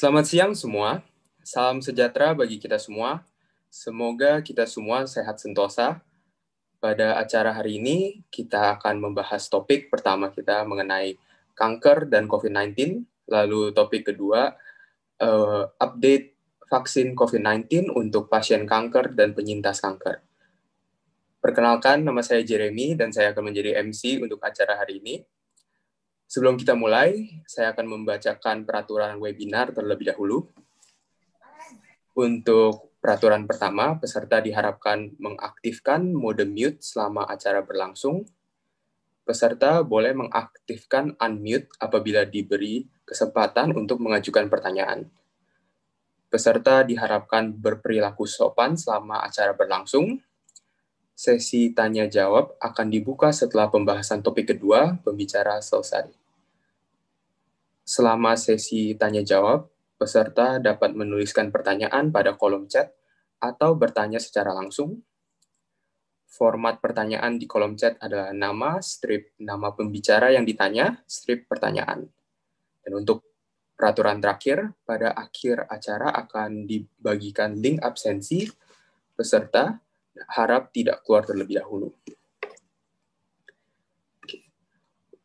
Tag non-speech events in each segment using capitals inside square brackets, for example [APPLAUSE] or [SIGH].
Selamat siang semua. Salam sejahtera bagi kita semua. Semoga kita semua sehat sentosa. Pada acara hari ini, kita akan membahas topik pertama kita mengenai kanker dan COVID-19, lalu topik kedua, uh, update vaksin COVID-19 untuk pasien kanker dan penyintas kanker. Perkenalkan, nama saya Jeremy dan saya akan menjadi MC untuk acara hari ini. Sebelum kita mulai, saya akan membacakan peraturan webinar terlebih dahulu. Untuk peraturan pertama, peserta diharapkan mengaktifkan mode mute selama acara berlangsung. Peserta boleh mengaktifkan unmute apabila diberi kesempatan untuk mengajukan pertanyaan. Peserta diharapkan berperilaku sopan selama acara berlangsung. Sesi tanya jawab akan dibuka setelah pembahasan topik kedua pembicara selesai. Selama sesi tanya jawab, peserta dapat menuliskan pertanyaan pada kolom chat atau bertanya secara langsung. Format pertanyaan di kolom chat adalah nama, strip nama pembicara yang ditanya, strip pertanyaan. Dan untuk peraturan terakhir, pada akhir acara akan dibagikan link absensi peserta harap tidak keluar terlebih dahulu.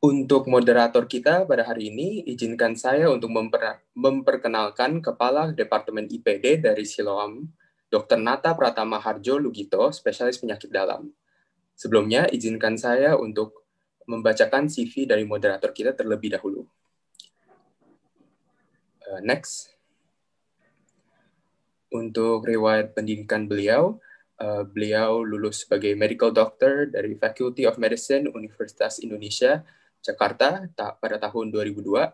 Untuk moderator kita pada hari ini, izinkan saya untuk memper memperkenalkan Kepala Departemen IPD dari Siloam, Dr. Nata Pratama Harjo Lugito, spesialis penyakit dalam. Sebelumnya, izinkan saya untuk membacakan CV dari moderator kita terlebih dahulu. Uh, next. Untuk riwayat pendidikan beliau, Uh, beliau lulus sebagai medical doctor dari Faculty of Medicine Universitas Indonesia Jakarta ta pada tahun 2002.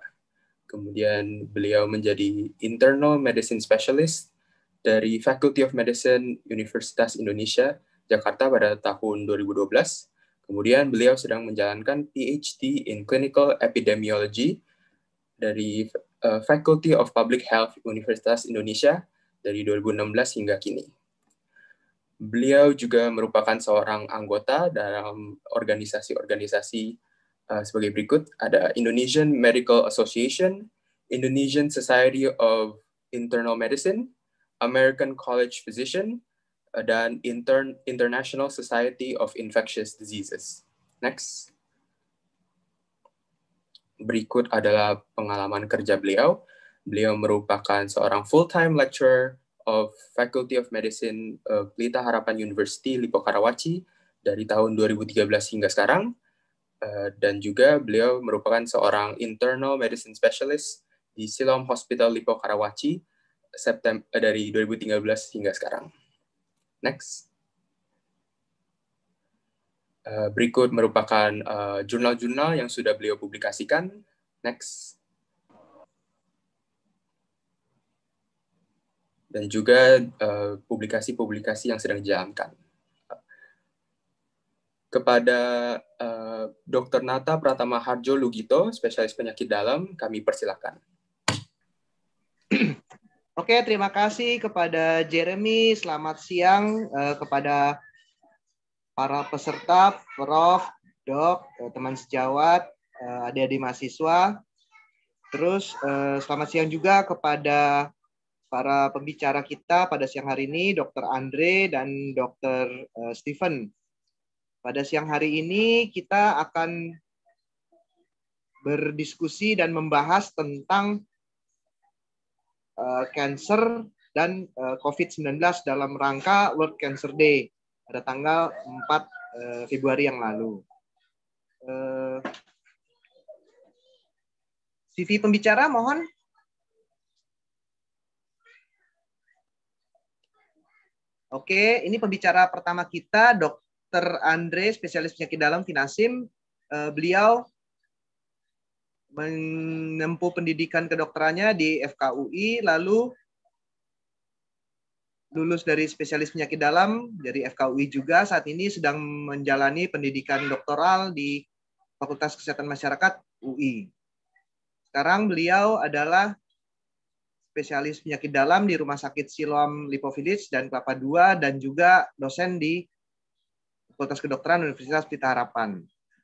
Kemudian beliau menjadi internal medicine specialist dari Faculty of Medicine Universitas Indonesia Jakarta pada tahun 2012. Kemudian beliau sedang menjalankan PhD in Clinical Epidemiology dari uh, Faculty of Public Health Universitas Indonesia dari 2016 hingga kini. Beliau juga merupakan seorang anggota dalam organisasi-organisasi Eh, sebagai berikut ada Indonesian Medical Association, Indonesian Society of Internal Medicine, American College Physician, uh, dan Intern International Society of Infectious Diseases. Next. Berikut adalah pengalaman kerja beliau. Beliau merupakan seorang full-time lecturer of Faculty of Medicine uh, Pelita Harapan University Lipo Karawaci dari tahun 2013 hingga sekarang. Eh, dan juga beliau merupakan seorang internal medicine specialist di Silom Hospital Lipo Karawaci September, eh, dari 2013 hingga sekarang. Next. Eh, berikut merupakan jurnal-jurnal yang sudah beliau publikasikan. Next. Dan juga publikasi -publikasi yang sedang dijalankan. Kepada uh, eh, Dr. Nata Pratama Harjo Lugito, spesialis penyakit dalam, kami persilahkan. [CLEARS THROAT] Oke, terima kasih kepada Jeremy. Selamat siang uh, kepada para peserta, Prof, Dok, eh, teman sejawat, adik-adik mahasiswa. Terus selamat siang juga kepada para pembicara kita pada siang hari ini, Dr. Andre dan Dr. Stephen. Pada siang hari ini kita akan berdiskusi dan membahas tentang uh, cancer dan uh, eh, COVID-19 dalam rangka World Cancer Day pada tanggal 4 uh, eh, Februari yang lalu. Uh, CV pembicara mohon. Oke, ini pembicara pertama kita, Dok Dr. Andre, spesialis penyakit dalam Finasim, eh, beliau menempuh pendidikan kedokterannya di FKUI, lalu lulus dari spesialis penyakit dalam dari FKUI juga saat ini sedang menjalani pendidikan doktoral di Fakultas Kesehatan Masyarakat UI. Sekarang beliau adalah spesialis penyakit dalam di Rumah Sakit Siloam Lipovillage dan Kelapa II dan juga dosen di Fakultas Kedokteran Universitas Pita Harapan.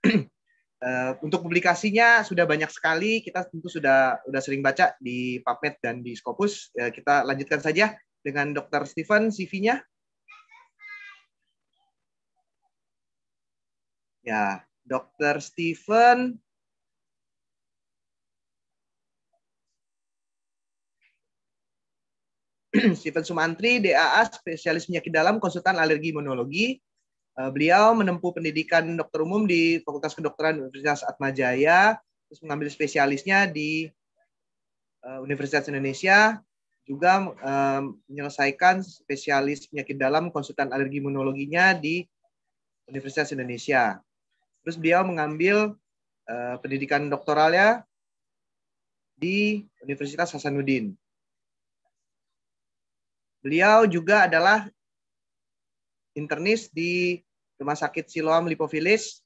[CLEARS THROAT] Eh, untuk publikasinya sudah banyak sekali, kita tentu sudah sudah sering baca di PubMed dan di Scopus. Eh, kita lanjutkan saja dengan Dr. Steven CV-nya. Ya, Dr. Steven [CLEARS THROAT] Steven Sumantri, DAA, spesialis penyakit dalam, konsultan alergi imunologi, Eh, beliau menempuh pendidikan dokter umum di Fakultas Kedokteran Universitas Atmajaya, terus mengambil spesialisnya di eh, Universitas Indonesia, juga eh, menyelesaikan spesialis penyakit dalam konsultan alergi imunologinya di Universitas Indonesia. Terus beliau mengambil pendidikan doktoralnya di Universitas Hasanuddin. Beliau juga adalah internis di Rumah Sakit Siloam Lipofilis,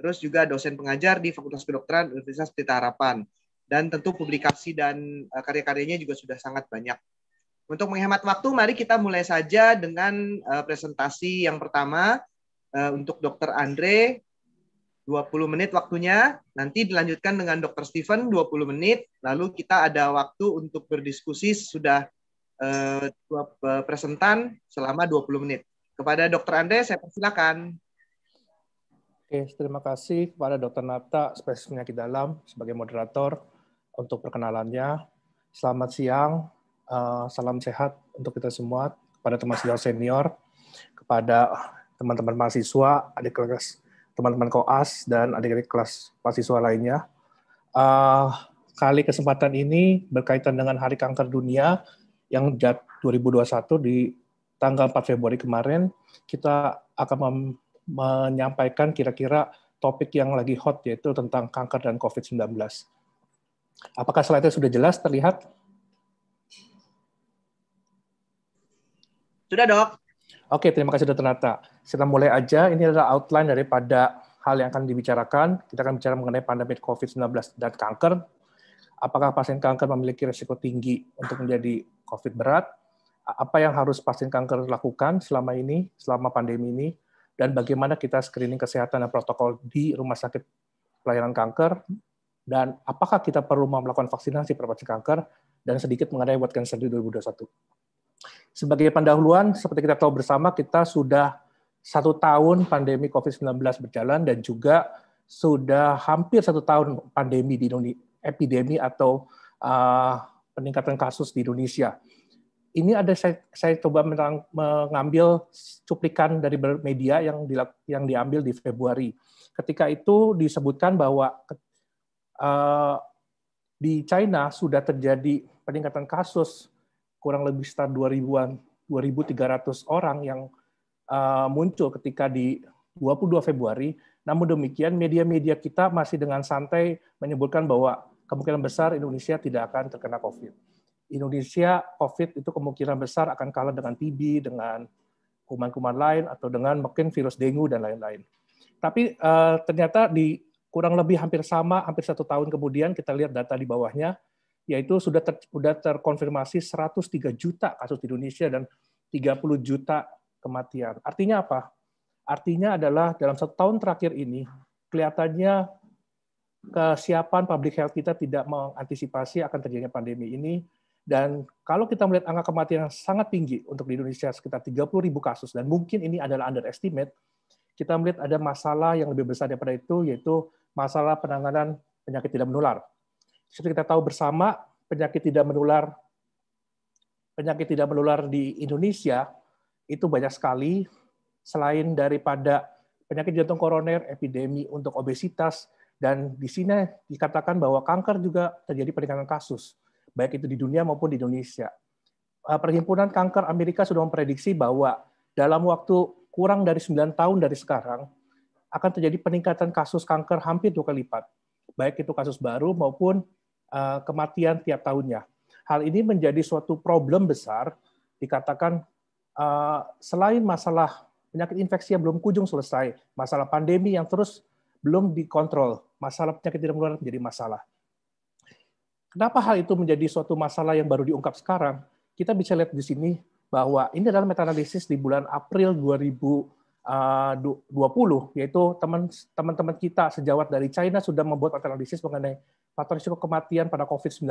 terus juga dosen pengajar di Fakultas Kedokteran Universitas Pelita Harapan. Dan tentu publikasi dan eh, karya-karyanya juga sudah sangat banyak. Untuk menghemat waktu, mari kita mulai saja dengan eh, presentasi yang pertama eh, untuk Dr. Andre 20 menit waktunya, nanti dilanjutkan dengan Dr. Steven 20 menit, lalu kita ada waktu untuk berdiskusi sudah presentan selama 20 menit. Kepada Dokter Ande saya persilakan. Oke, terima kasih kepada Dokter Nata, spesies penyakit dalam, sebagai moderator untuk perkenalannya. Selamat siang, eh, salam sehat untuk kita semua, kepada teman senior senior, kepada teman-teman mahasiswa, adik kelas, teman-teman koas, dan adik-adik kelas mahasiswa lainnya. Eh, kali kesempatan ini berkaitan dengan Hari Kanker Dunia yang 2021 di tanggal 4 Februari kemarin kita akan menyampaikan kira-kira topik yang lagi hot yaitu tentang kanker dan COVID-19. Apakah slide-nya sudah jelas terlihat? Sudah, Dok. Oke, terima kasih sudah ternyata. Kita mulai aja. Ini adalah outline daripada hal yang akan dibicarakan. Kita akan bicara mengenai pandemi COVID-19 dan kanker. Apakah pasien kanker memiliki risiko tinggi untuk menjadi COVID berat? apa yang harus pasien kanker lakukan selama ini, selama pandemi ini, dan bagaimana kita screening kesehatan dan protokol di rumah sakit pelayanan kanker, dan apakah kita perlu melakukan vaksinasi pada kanker, dan sedikit mengenai buat Cancer di 2021. Sebagai pendahuluan, seperti kita tahu bersama, kita sudah satu tahun pandemi COVID-19 berjalan, dan juga sudah hampir satu tahun pandemi di Indonesia, epidemi atau uh, peningkatan kasus di Indonesia ini ada saya, saya coba menang, mengambil cuplikan dari media yang di, yang diambil di Februari. Ketika itu disebutkan bahwa uh, di China sudah terjadi peningkatan kasus kurang lebih sekitar 2000-an 2.300 orang yang uh, muncul ketika di 22 Februari. Namun demikian media-media kita masih dengan santai menyebutkan bahwa kemungkinan besar Indonesia tidak akan terkena Covid Indonesia COVID itu kemungkinan besar akan kalah dengan TB, dengan kuman-kuman lain, atau dengan mungkin virus dengue dan lain-lain. Tapi uh, ternyata di kurang lebih hampir sama, hampir satu tahun kemudian kita lihat data di bawahnya, yaitu sudah ter, sudah terkonfirmasi 103 juta kasus di Indonesia dan 30 juta kematian. Artinya apa? Artinya adalah dalam satu tahun terakhir ini kelihatannya kesiapan public health kita tidak mengantisipasi akan terjadinya pandemi ini dan kalau kita melihat angka kematian yang sangat tinggi untuk di Indonesia sekitar 30 ribu kasus, dan mungkin ini adalah underestimate, kita melihat ada masalah yang lebih besar daripada itu, yaitu masalah penanganan penyakit tidak menular. Seperti kita tahu bersama, penyakit tidak menular penyakit tidak menular di Indonesia itu banyak sekali selain daripada penyakit jantung koroner, epidemi untuk obesitas, dan di sini dikatakan bahwa kanker juga terjadi peningkatan kasus baik itu di dunia maupun di Indonesia. Eh, perhimpunan Kanker Amerika sudah memprediksi bahwa dalam waktu kurang dari 9 tahun dari sekarang akan terjadi peningkatan kasus kanker hampir dua kali lipat, baik itu kasus baru maupun eh, kematian tiap tahunnya. Hal ini menjadi suatu problem besar, dikatakan eh, selain masalah penyakit infeksi yang belum kunjung selesai, masalah pandemi yang terus belum dikontrol, masalah penyakit tidak menular menjadi masalah Kenapa hal itu menjadi suatu masalah yang baru diungkap sekarang? Kita bisa lihat di sini bahwa ini adalah meta-analisis di bulan April 2020, ah, yaitu teman-teman kita sejawat dari China sudah membuat analisis mengenai faktor risiko kematian pada COVID-19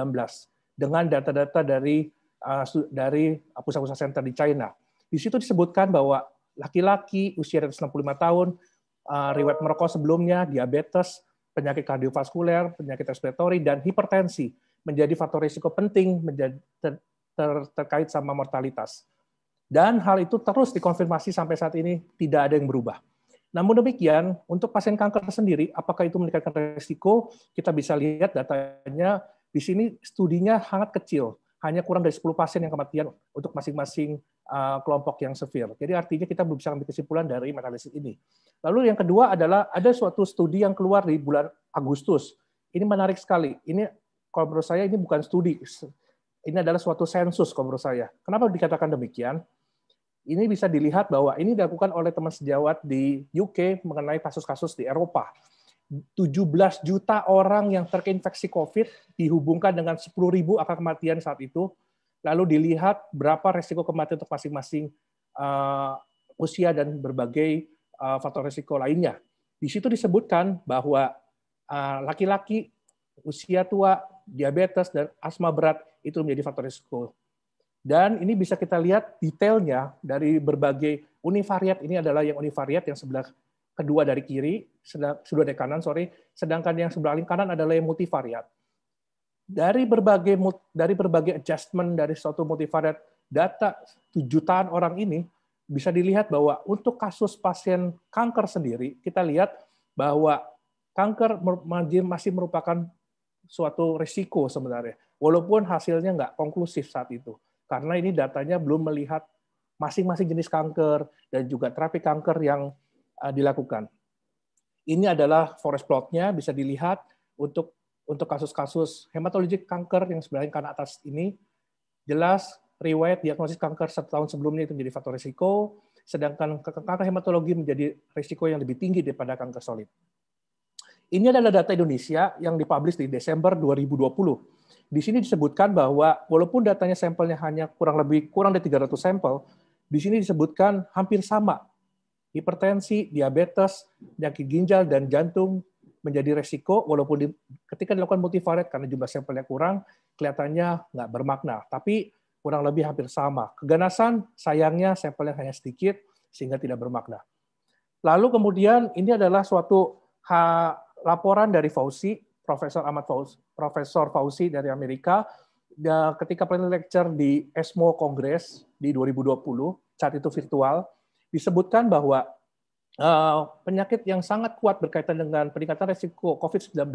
dengan data-data dari ah, dari pusat-pusat center di China. Di situ disebutkan bahwa laki-laki usia 65 tahun, ah, riwayat merokok sebelumnya, diabetes, penyakit kardiovaskuler, penyakit respiratori, dan hipertensi menjadi faktor risiko penting menjadi ter, ter, terkait sama mortalitas. Dan hal itu terus dikonfirmasi sampai saat ini tidak ada yang berubah. Namun demikian, untuk pasien kanker sendiri, apakah itu meningkatkan risiko? Kita bisa lihat datanya di sini studinya sangat kecil, hanya kurang dari 10 pasien yang kematian untuk masing-masing uh, kelompok yang severe. Jadi artinya kita belum bisa ambil kesimpulan dari analisis ini. Lalu yang kedua adalah ada suatu studi yang keluar di bulan Agustus. Ini menarik sekali. Ini kalau menurut saya ini bukan studi. Ini adalah suatu sensus kalau menurut saya. Kenapa dikatakan demikian? Ini bisa dilihat bahwa ini dilakukan oleh teman sejawat di UK mengenai kasus-kasus di Eropa. 17 juta orang yang terinfeksi COVID dihubungkan dengan ribu angka kematian saat itu, lalu dilihat berapa resiko kematian untuk masing-masing uh, usia dan berbagai uh, faktor resiko lainnya. Di situ disebutkan bahwa eh, laki-laki uh, laki -laki, usia tua diabetes, dan asma berat itu menjadi faktor risiko. Dan ini bisa kita lihat detailnya dari berbagai univariat. Ini adalah yang univariat yang sebelah kedua dari kiri, sudah dari kanan, sorry. Sedangkan yang sebelah kanan adalah yang multivariat. Dari berbagai dari berbagai adjustment dari suatu multivariat data jutaan orang ini bisa dilihat bahwa untuk kasus pasien kanker sendiri kita lihat bahwa kanker masih merupakan suatu risiko sebenarnya. Walaupun hasilnya nggak konklusif saat itu. Karena ini datanya belum melihat masing-masing jenis kanker dan juga terapi kanker yang eh, dilakukan. Ini adalah forest plotnya, bisa dilihat untuk untuk kasus-kasus hematologik kanker yang sebenarnya karena atas ini jelas riwayat diagnosis kanker setahun sebelumnya itu menjadi faktor risiko, sedangkan kanker hematologi menjadi risiko yang lebih tinggi daripada kanker solid. Ini adalah data Indonesia yang dipublish di Desember 2020. Di sini disebutkan bahwa walaupun datanya sampelnya hanya kurang lebih kurang dari 300 sampel, di sini disebutkan hampir sama. Hipertensi, diabetes, penyakit ginjal dan jantung menjadi resiko walaupun di, ketika dilakukan multivariat karena jumlah sampelnya kurang, kelihatannya nggak bermakna. Tapi kurang lebih hampir sama. Keganasan, sayangnya sampelnya hanya sedikit sehingga tidak bermakna. Lalu kemudian ini adalah suatu laporan dari Fauci, Profesor Ahmad Fauci Profesor Fauzi dari Amerika, ketika plenary lecture di ESMO Kongres di 2020, saat itu virtual, disebutkan bahwa eh, penyakit yang sangat kuat berkaitan dengan peningkatan risiko COVID-19,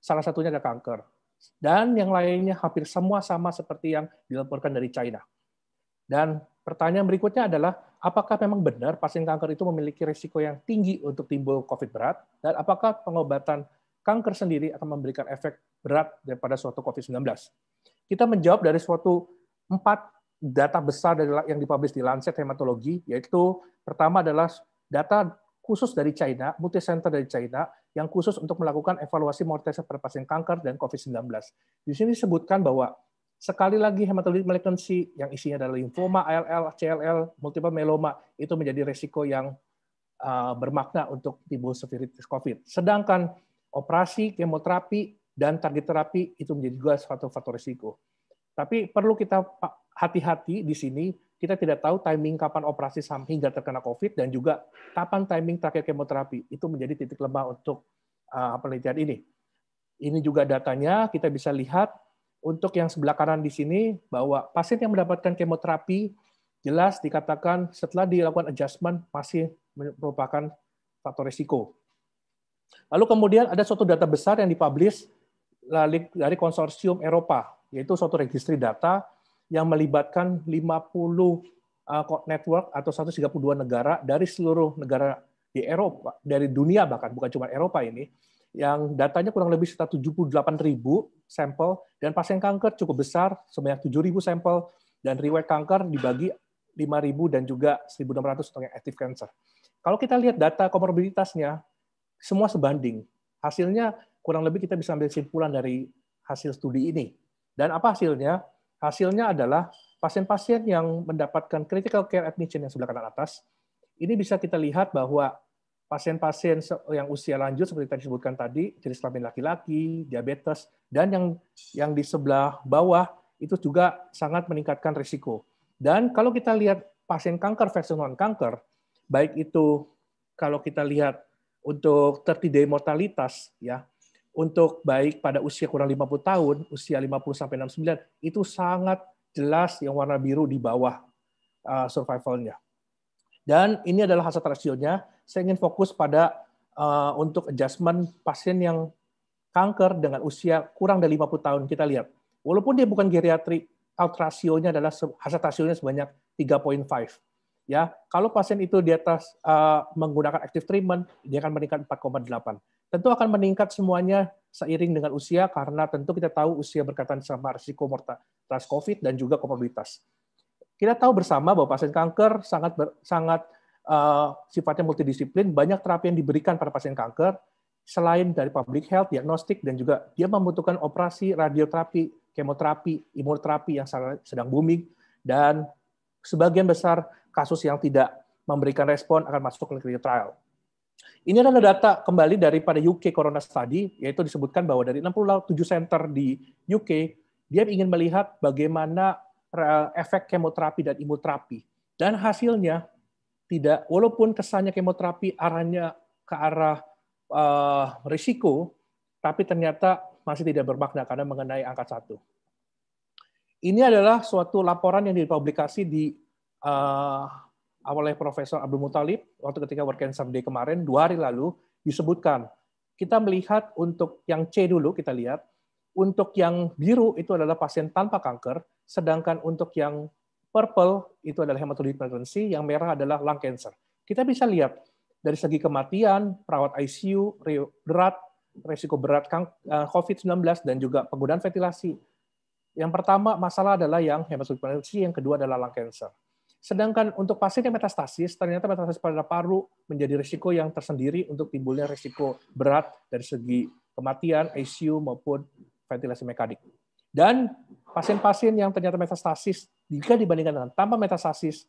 salah satunya adalah kanker. Dan yang lainnya hampir semua sama seperti yang dilaporkan dari China. Dan pertanyaan berikutnya adalah, apakah memang benar pasien kanker itu memiliki risiko yang tinggi untuk timbul COVID berat, dan apakah pengobatan kanker sendiri akan memberikan efek berat daripada suatu COVID-19. Kita menjawab dari suatu empat data besar yang dipublish di Lancet Hematologi, yaitu pertama adalah data khusus dari China, center dari China, yang khusus untuk melakukan evaluasi mortalitas pada pasien kanker dan COVID-19. Di sini disebutkan bahwa Sekali lagi hematologi malignancy yang isinya adalah limfoma, ALL, CLL, multiple myeloma itu menjadi resiko yang uh, bermakna untuk timbul severitas COVID. Sedangkan operasi, kemoterapi, dan target terapi itu menjadi juga suatu faktor resiko. Tapi perlu kita hati-hati di sini, kita tidak tahu timing kapan operasi hingga terkena COVID dan juga kapan timing terakhir kemoterapi. Itu menjadi titik lemah untuk uh, penelitian ini. Ini juga datanya, kita bisa lihat untuk yang sebelah kanan di sini, bahwa pasien yang mendapatkan kemoterapi jelas dikatakan setelah dilakukan adjustment masih merupakan faktor risiko. Lalu kemudian ada suatu data besar yang dipublish dari konsorsium Eropa, yaitu suatu registry data yang melibatkan 50 eh, network atau 132 negara dari seluruh negara di Eropa, dari dunia bahkan, bukan cuma Eropa ini, yang datanya kurang lebih sekitar 78 ribu sampel dan pasien kanker cukup besar sebanyak 7 ribu sampel dan riwayat kanker dibagi 5 ribu dan juga 1.600 untuk yang active cancer. Kalau kita lihat data komorbiditasnya, semua sebanding. Hasilnya kurang lebih kita bisa ambil simpulan dari hasil studi ini. Dan apa hasilnya? Hasilnya adalah pasien-pasien yang mendapatkan critical care admission yang sebelah kanan atas, ini bisa kita lihat bahwa pasien-pasien yang usia lanjut seperti tadi disebutkan tadi, jenis kelamin laki-laki, diabetes, dan yang yang di sebelah bawah itu juga sangat meningkatkan risiko. Dan kalau kita lihat pasien kanker versus non-kanker, baik itu kalau kita lihat untuk 30 day mortalitas ya, untuk baik pada usia kurang 50 tahun, usia 50 sampai 69 itu sangat jelas yang warna biru di bawah uh, survivalnya. Dan ini adalah hazard ratio saya ingin fokus pada uh, untuk adjustment pasien yang kanker dengan usia kurang dari 50 tahun. Kita lihat, walaupun dia bukan geriatri, out rasionya adalah hasil rasionya sebanyak 3.5. Ya, kalau pasien itu di atas uh, menggunakan active treatment, dia akan meningkat 4,8. Tentu akan meningkat semuanya seiring dengan usia karena tentu kita tahu usia berkaitan sama risiko mortalitas COVID dan juga komorbiditas Kita tahu bersama bahwa pasien kanker sangat sangat uh, sifatnya multidisiplin, banyak terapi yang diberikan pada pasien kanker, selain dari public health, diagnostik, dan juga dia membutuhkan operasi radioterapi, kemoterapi, imunoterapi yang sedang booming, dan sebagian besar kasus yang tidak memberikan respon akan masuk ke clinical trial. Ini adalah data kembali daripada UK Corona Study, yaitu disebutkan bahwa dari 67 center di UK, dia ingin melihat bagaimana eh, efek kemoterapi dan imunoterapi. Dan hasilnya tidak walaupun kesannya kemoterapi arahnya ke arah uh, risiko, tapi ternyata masih tidak bermakna karena mengenai angka satu. Ini adalah suatu laporan yang dipublikasi di uh, oleh Profesor Abdul Mutalib waktu ketika World Cancer Day kemarin dua hari lalu disebutkan kita melihat untuk yang C dulu kita lihat untuk yang biru itu adalah pasien tanpa kanker sedangkan untuk yang Purple itu adalah hematologi malignancy, yang merah adalah lung cancer. Kita bisa lihat dari segi kematian, perawat ICU, berat, resiko berat kan, eh, COVID-19, dan juga penggunaan ventilasi. Yang pertama masalah adalah yang hematologi malignancy, yang kedua adalah lung cancer. Sedangkan untuk pasien yang metastasis, ternyata metastasis pada paru menjadi risiko yang tersendiri untuk timbulnya risiko berat dari segi kematian, ICU, maupun ventilasi mekanik. Dan pasien-pasien yang ternyata metastasis jika dibandingkan dengan tanpa metastasis,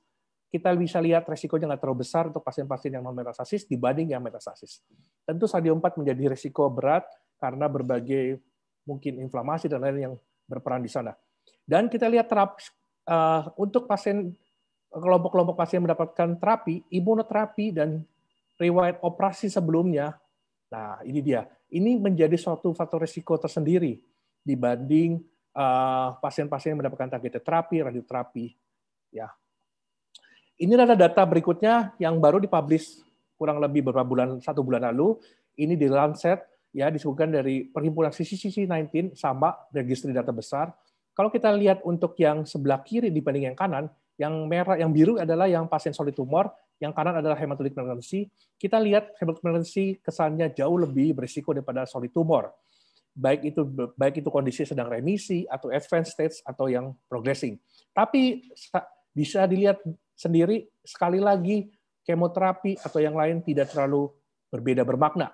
kita bisa lihat resikonya nggak terlalu besar untuk pasien-pasien yang non metastasis dibanding yang metastasis. Tentu stadium 4 menjadi resiko berat karena berbagai mungkin inflamasi dan lain yang berperan di sana. Dan kita lihat terapi uh, eh, untuk pasien kelompok-kelompok pasien mendapatkan terapi, imunoterapi dan riwayat operasi sebelumnya. Nah, ini dia. Ini menjadi suatu faktor resiko tersendiri dibanding Eh, pasien-pasien yang mendapatkan targeted terapi, radioterapi. Ya. Ini adalah data berikutnya yang baru dipublish kurang lebih beberapa bulan satu bulan lalu. Ini di Lancet ya disebutkan dari perhimpunan ccc 19 sama registry data besar. Kalau kita lihat untuk yang sebelah kiri dibanding yang kanan, yang merah, yang biru adalah yang pasien solid tumor, yang kanan adalah hematolik malignancy. Kita lihat hematolik malignancy kesannya jauh lebih berisiko daripada solid tumor baik itu baik itu kondisi sedang remisi atau advanced stage atau yang progressing. Tapi bisa dilihat sendiri sekali lagi kemoterapi atau yang lain tidak terlalu berbeda bermakna.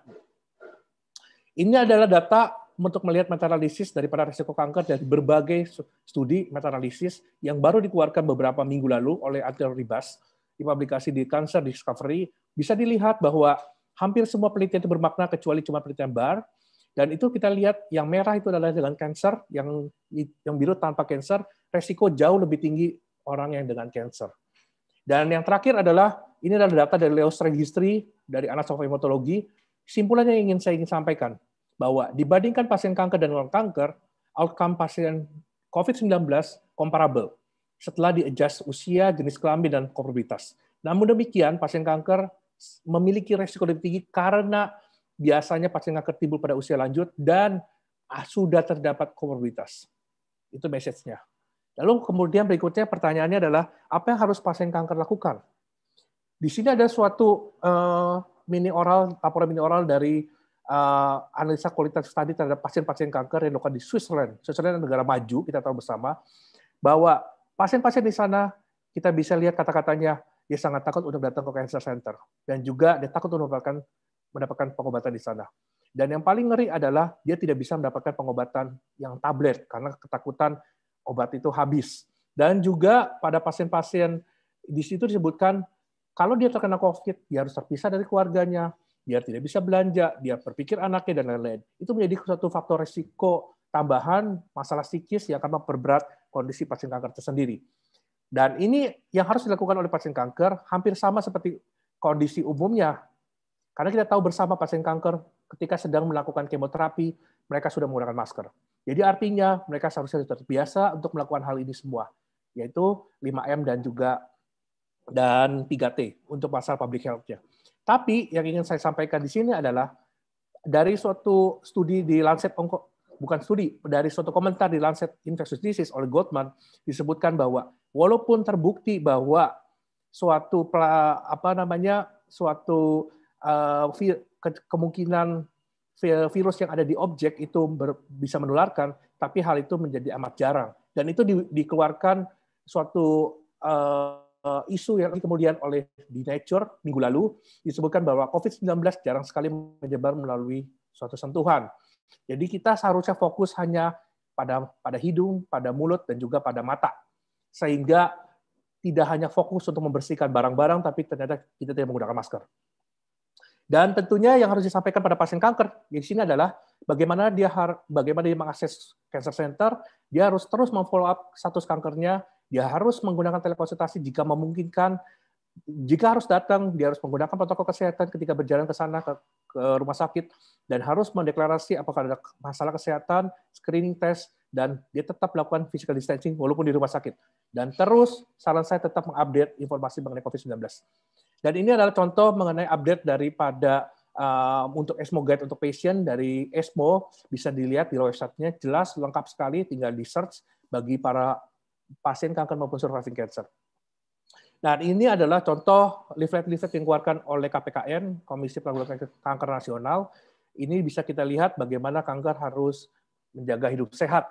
Ini adalah data untuk melihat meta-analisis daripada risiko kanker dari berbagai studi meta-analisis yang baru dikeluarkan beberapa minggu lalu oleh Adler Ribas di publikasi di Cancer Discovery, bisa dilihat bahwa hampir semua penelitian itu bermakna kecuali cuma penelitian bar, dan itu kita lihat yang merah itu adalah dengan cancer, yang yang biru tanpa cancer, resiko jauh lebih tinggi orang yang dengan cancer. Dan yang terakhir adalah ini adalah data dari Leos Registry dari Anas of Hematologi. Simpulannya yang ingin saya ingin sampaikan bahwa dibandingkan pasien kanker dan non kanker, outcome pasien COVID-19 comparable setelah di-adjust usia, jenis kelamin, dan komorbiditas. Namun demikian, pasien kanker memiliki resiko lebih tinggi karena biasanya pasien kanker timbul pada usia lanjut dan ah, sudah terdapat komorbiditas. Itu message-nya. Lalu kemudian berikutnya pertanyaannya adalah apa yang harus pasien kanker lakukan? Di sini ada suatu uh, mini oral laporan mini oral dari uh, analisa kualitas tadi terhadap pasien-pasien kanker yang dilakukan di Switzerland. Switzerland negara maju, kita tahu bersama bahwa pasien-pasien di sana kita bisa lihat kata-katanya dia sangat takut untuk datang ke cancer center dan juga dia takut untuk melakukan mendapatkan pengobatan di sana. Dan yang paling ngeri adalah dia tidak bisa mendapatkan pengobatan yang tablet karena ketakutan obat itu habis. Dan juga pada pasien-pasien di situ disebutkan kalau dia terkena COVID, dia harus terpisah dari keluarganya, dia tidak bisa belanja, dia berpikir anaknya dan lain-lain. Itu menjadi satu faktor resiko tambahan masalah psikis yang akan memperberat kondisi pasien kanker tersendiri. Dan ini yang harus dilakukan oleh pasien kanker hampir sama seperti kondisi umumnya karena kita tahu bersama pasien kanker ketika sedang melakukan kemoterapi, mereka sudah menggunakan masker. Jadi artinya mereka seharusnya sudah terbiasa untuk melakukan hal ini semua, yaitu 5M dan juga dan 3T untuk pasar public health-nya. Tapi yang ingin saya sampaikan di sini adalah dari suatu studi di Lancet Onko, bukan studi, dari suatu komentar di Lancet Infectious Disease oleh Gottman disebutkan bahwa walaupun terbukti bahwa suatu apa namanya suatu Eh, kemungkinan virus yang ada di objek itu bisa menularkan, tapi hal itu menjadi amat jarang. Dan itu dikeluarkan suatu eh, isu yang kemudian oleh di Nature minggu lalu disebutkan bahwa COVID-19 jarang sekali menyebar melalui suatu sentuhan. Jadi kita seharusnya fokus hanya pada pada hidung, pada mulut, dan juga pada mata. Sehingga tidak hanya fokus untuk membersihkan barang-barang, tapi ternyata kita tidak menggunakan masker. Dan tentunya yang harus disampaikan pada pasien kanker di sini adalah bagaimana dia bagaimana dia mengakses cancer center, dia harus terus memfollow up status kankernya, dia harus menggunakan telekonsultasi jika memungkinkan, jika harus datang, dia harus menggunakan protokol kesehatan ketika berjalan ke sana ke, ke rumah sakit dan harus mendeklarasi apakah ada masalah kesehatan, screening test dan dia tetap melakukan physical distancing walaupun di rumah sakit. Dan terus saran saya tetap mengupdate informasi mengenai COVID-19. Dan ini adalah contoh mengenai update daripada um, untuk ESMO Guide untuk Patient dari ESMO. Bisa dilihat di website-nya jelas, lengkap sekali, tinggal di search bagi para pasien kanker maupun surviving cancer. Nah, ini adalah contoh leaflet-leaflet yang dikeluarkan oleh KPKN, Komisi Penanggulangan Kanker Nasional. Ini bisa kita lihat bagaimana kanker harus menjaga hidup sehat.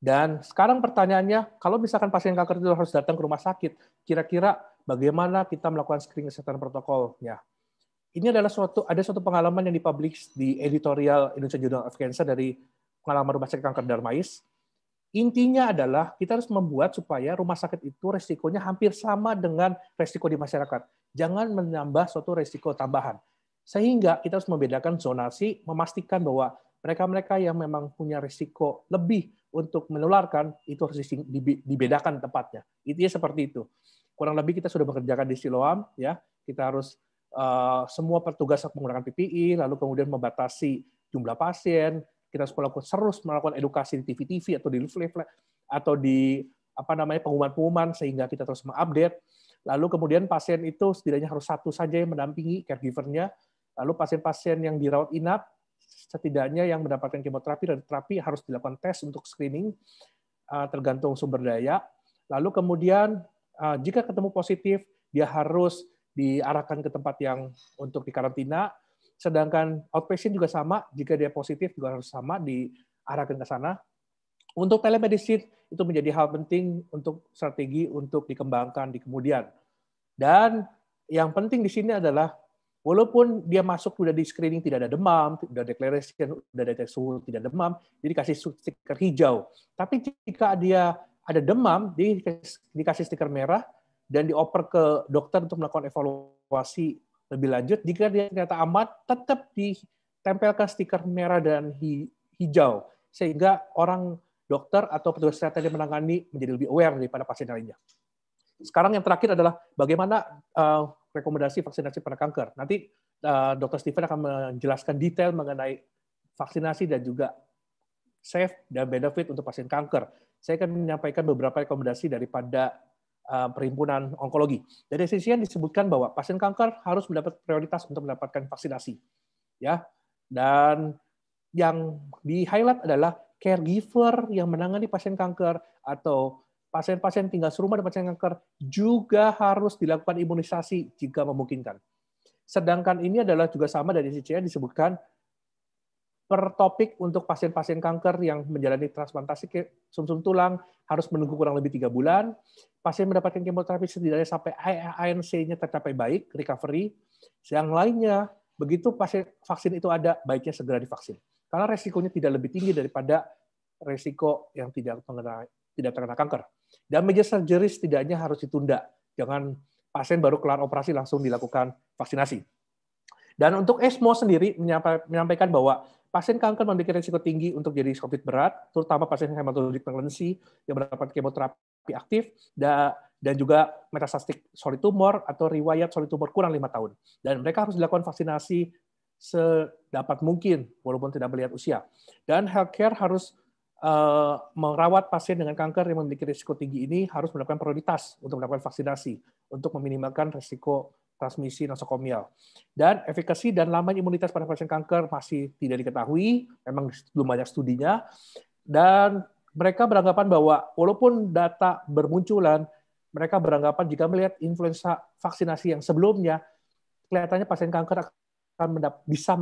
Dan sekarang pertanyaannya, kalau misalkan pasien kanker itu harus datang ke rumah sakit, kira-kira bagaimana kita melakukan screening kesehatan protokolnya. Ini adalah suatu ada suatu pengalaman yang dipublish di editorial Indonesia Journal of Cancer dari pengalaman rumah sakit kanker Darmais. Intinya adalah kita harus membuat supaya rumah sakit itu resikonya hampir sama dengan resiko di masyarakat. Jangan menambah suatu resiko tambahan. Sehingga kita harus membedakan zonasi, memastikan bahwa mereka-mereka yang memang punya resiko lebih untuk menularkan itu harus dibedakan tempatnya. Intinya seperti itu kurang lebih kita sudah mengerjakan di Siloam ya kita harus eh, semua petugas menggunakan PPI lalu kemudian membatasi jumlah pasien kita harus melakukan terus melakukan edukasi di TV-TV atau di leaflet atau di apa namanya pengumuman-pengumuman sehingga kita terus mengupdate lalu kemudian pasien itu setidaknya harus satu saja yang mendampingi caregivernya lalu pasien-pasien yang dirawat inap setidaknya yang mendapatkan kemoterapi dan terapi harus dilakukan tes untuk screening eh, tergantung sumber daya lalu kemudian Ah, jika ketemu positif dia harus diarahkan ke tempat yang untuk dikarantina. Sedangkan outpatient juga sama, jika dia positif juga harus sama diarahkan ke sana. Untuk telemedicine itu menjadi hal penting untuk strategi untuk dikembangkan di kemudian. Dan yang penting di sini adalah walaupun dia masuk sudah di screening tidak ada demam, sudah declaration, sudah ada suhu tidak demam, jadi kasih stiker hijau. Tapi jika dia ada demam, di, dikasih stiker merah, dan dioper ke dokter untuk melakukan evaluasi lebih lanjut. Jika dia ternyata aman, tetap ditempelkan stiker merah dan hijau, sehingga orang dokter atau petugas kesehatan yang menangani menjadi lebih aware daripada pasien lainnya. Sekarang yang terakhir adalah bagaimana uh, rekomendasi vaksinasi pada kanker. Nanti uh, eh, Dr. Stephen akan menjelaskan detail mengenai vaksinasi dan juga safe dan benefit untuk pasien kanker saya akan menyampaikan beberapa rekomendasi daripada eh, perhimpunan onkologi. Dari sisi yang disebutkan bahwa pasien kanker harus mendapat prioritas untuk mendapatkan vaksinasi. Ya. Dan yang di-highlight adalah caregiver yang menangani pasien kanker atau pasien-pasien tinggal serumah dengan pasien kanker juga harus dilakukan imunisasi jika memungkinkan. Sedangkan ini adalah juga sama dari sisi yang disebutkan per topik untuk pasien-pasien kanker yang menjalani transplantasi sumsum -sum tulang harus menunggu kurang lebih tiga bulan. Pasien mendapatkan kemoterapi setidaknya sampai ANC-nya tercapai baik, recovery. Yang lainnya, begitu pasien vaksin itu ada, baiknya segera divaksin. Karena resikonya tidak lebih tinggi daripada resiko yang tidak terkena, tidak terkena kanker. Dan major surgery setidaknya harus ditunda. Jangan pasien baru kelar operasi langsung dilakukan vaksinasi. Dan untuk ESMO sendiri menyampaikan bahwa Pasien kanker memiliki risiko tinggi untuk jadi COVID berat, terutama pasien hematologic malignancy yang mendapat kemoterapi aktif dan juga metastatik solid tumor atau riwayat solid tumor kurang lima tahun. Dan mereka harus dilakukan vaksinasi sedapat mungkin walaupun tidak melihat usia. Dan healthcare harus eh, merawat pasien dengan kanker yang memiliki risiko tinggi ini harus mendapatkan prioritas untuk melakukan vaksinasi untuk meminimalkan risiko transmisi nosokomial. Dan efikasi dan lama imunitas pada pasien kanker masih tidak diketahui, memang belum banyak studinya. Dan mereka beranggapan bahwa walaupun data bermunculan, mereka beranggapan jika melihat influenza vaksinasi yang sebelumnya, kelihatannya pasien kanker akan bisa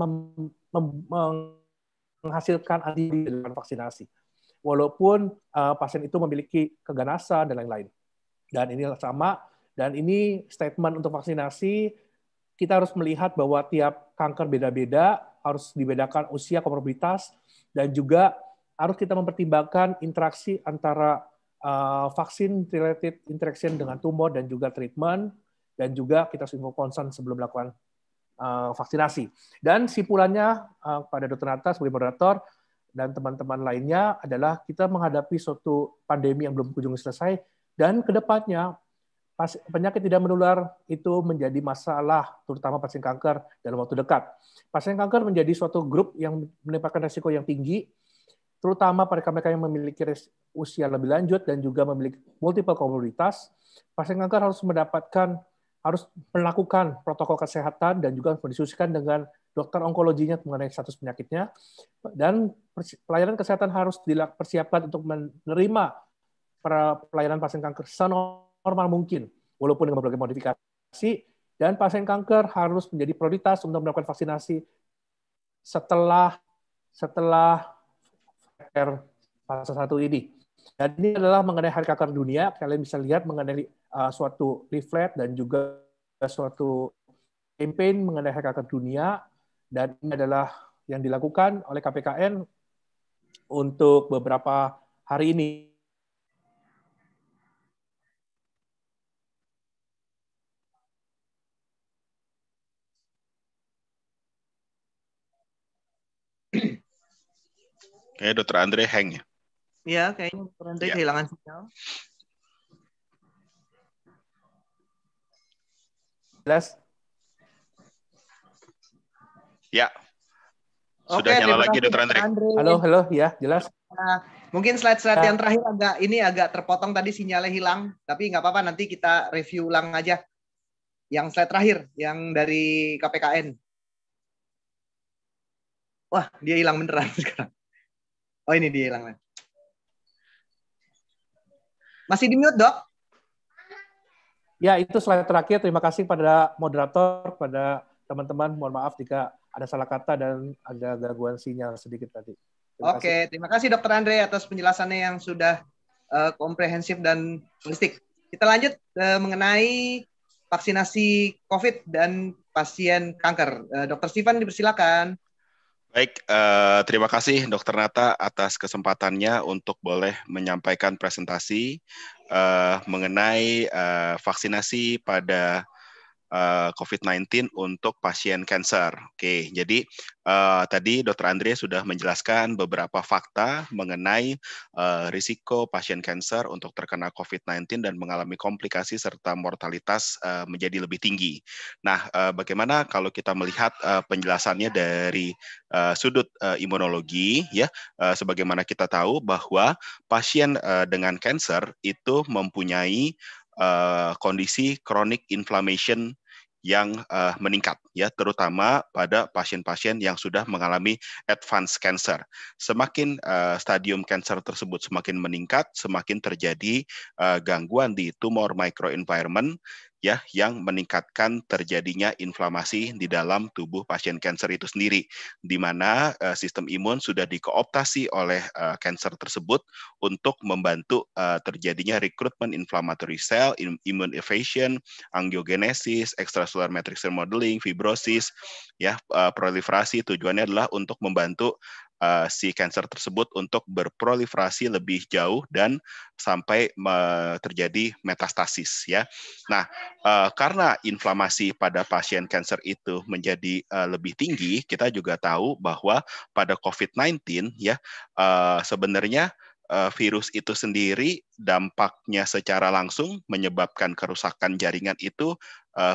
menghasilkan antibodi dengan vaksinasi. Walaupun uh, pasien itu memiliki keganasan dan lain-lain. Dan ini sama dan ini statement untuk vaksinasi, kita harus melihat bahwa tiap kanker beda-beda, harus dibedakan usia, komorbiditas, dan juga harus kita mempertimbangkan interaksi antara uh, vaksin related interaction dengan tumor dan juga treatment, dan juga kita harus info concern sebelum melakukan uh, vaksinasi. Dan simpulannya uh, eh, pada Dr. Nata sebagai moderator, dan teman-teman lainnya adalah kita menghadapi suatu pandemi yang belum kunjung selesai, dan kedepannya penyakit tidak menular itu menjadi masalah terutama pasien kanker dalam waktu dekat. Pasien kanker menjadi suatu grup yang menempatkan risiko yang tinggi, terutama mereka-mereka yang memiliki usia lebih lanjut dan juga memiliki multiple komorbiditas. Pasien kanker harus mendapatkan harus melakukan protokol kesehatan dan juga mendiskusikan dengan dokter onkologinya mengenai status penyakitnya dan pelayanan kesehatan harus dipersiapkan untuk menerima para pelayanan pasien kanker normal mungkin, walaupun dengan berbagai modifikasi. Dan pasien kanker harus menjadi prioritas untuk melakukan vaksinasi setelah setelah fase satu ini. Dan ini adalah mengenai hari kanker dunia. Kalian bisa lihat mengenai uh, suatu leaflet dan juga suatu campaign mengenai hari kanker dunia. Dan ini adalah yang dilakukan oleh KPKN untuk beberapa hari ini Kayak dokter Andre hang ya? Iya, kayaknya Dr. Andre ya. kehilangan sinyal. Jelas? Ya. Sudah Oke, nyala lagi Dr. Andre. Andre. Halo, halo, ya, jelas. Nah, mungkin slide-slide nah. yang terakhir agak ini agak terpotong tadi sinyalnya hilang, tapi nggak apa-apa nanti kita review ulang aja. Yang slide terakhir, yang dari KPKN. Wah, dia hilang beneran [LAUGHS] sekarang. Oh ini dia lagi. Masih di mute dok? Ya itu slide terakhir. Terima kasih pada moderator, pada teman-teman. Mohon maaf jika ada salah kata dan ada gangguan sinyal sedikit tadi. Terima Oke, kasih. terima kasih dokter Andre atas penjelasannya yang sudah uh, komprehensif dan holistik. Kita lanjut uh, mengenai vaksinasi COVID dan pasien kanker. Uh, dokter Stefan dipersilakan. Baik, uh, terima kasih Dokter Nata atas kesempatannya untuk boleh menyampaikan presentasi uh, mengenai uh, vaksinasi pada Eh, COVID-19 untuk pasien kanker. Oke, jadi uh, tadi Dokter Andre sudah menjelaskan beberapa fakta mengenai uh, risiko pasien kanker untuk terkena COVID-19 dan mengalami komplikasi serta mortalitas uh, menjadi lebih tinggi. Nah, uh, bagaimana kalau kita melihat uh, penjelasannya dari uh, sudut uh, imunologi ya, uh, sebagaimana kita tahu bahwa pasien uh, dengan kanker itu mempunyai Eh, kondisi chronic inflammation yang uh, meningkat ya terutama pada pasien-pasien yang sudah mengalami advanced cancer. Semakin uh, stadium cancer tersebut semakin meningkat, semakin terjadi uh, gangguan di tumor microenvironment ya yang meningkatkan terjadinya inflamasi di dalam tubuh pasien kanker itu sendiri di mana uh, sistem imun sudah dikooptasi oleh eh, kanker tersebut untuk membantu uh, terjadinya rekrutmen inflammatory cell immune evasion angiogenesis extracellular matrix remodeling fibrosis ya uh, proliferasi tujuannya adalah untuk membantu uh, si cancer tersebut untuk berproliferasi lebih jauh dan sampai uh, terjadi metastasis ya. Nah, uh, karena inflamasi pada pasien cancer itu menjadi uh, lebih tinggi, kita juga tahu bahwa pada COVID-19 ya uh, sebenarnya virus itu sendiri dampaknya secara langsung menyebabkan kerusakan jaringan itu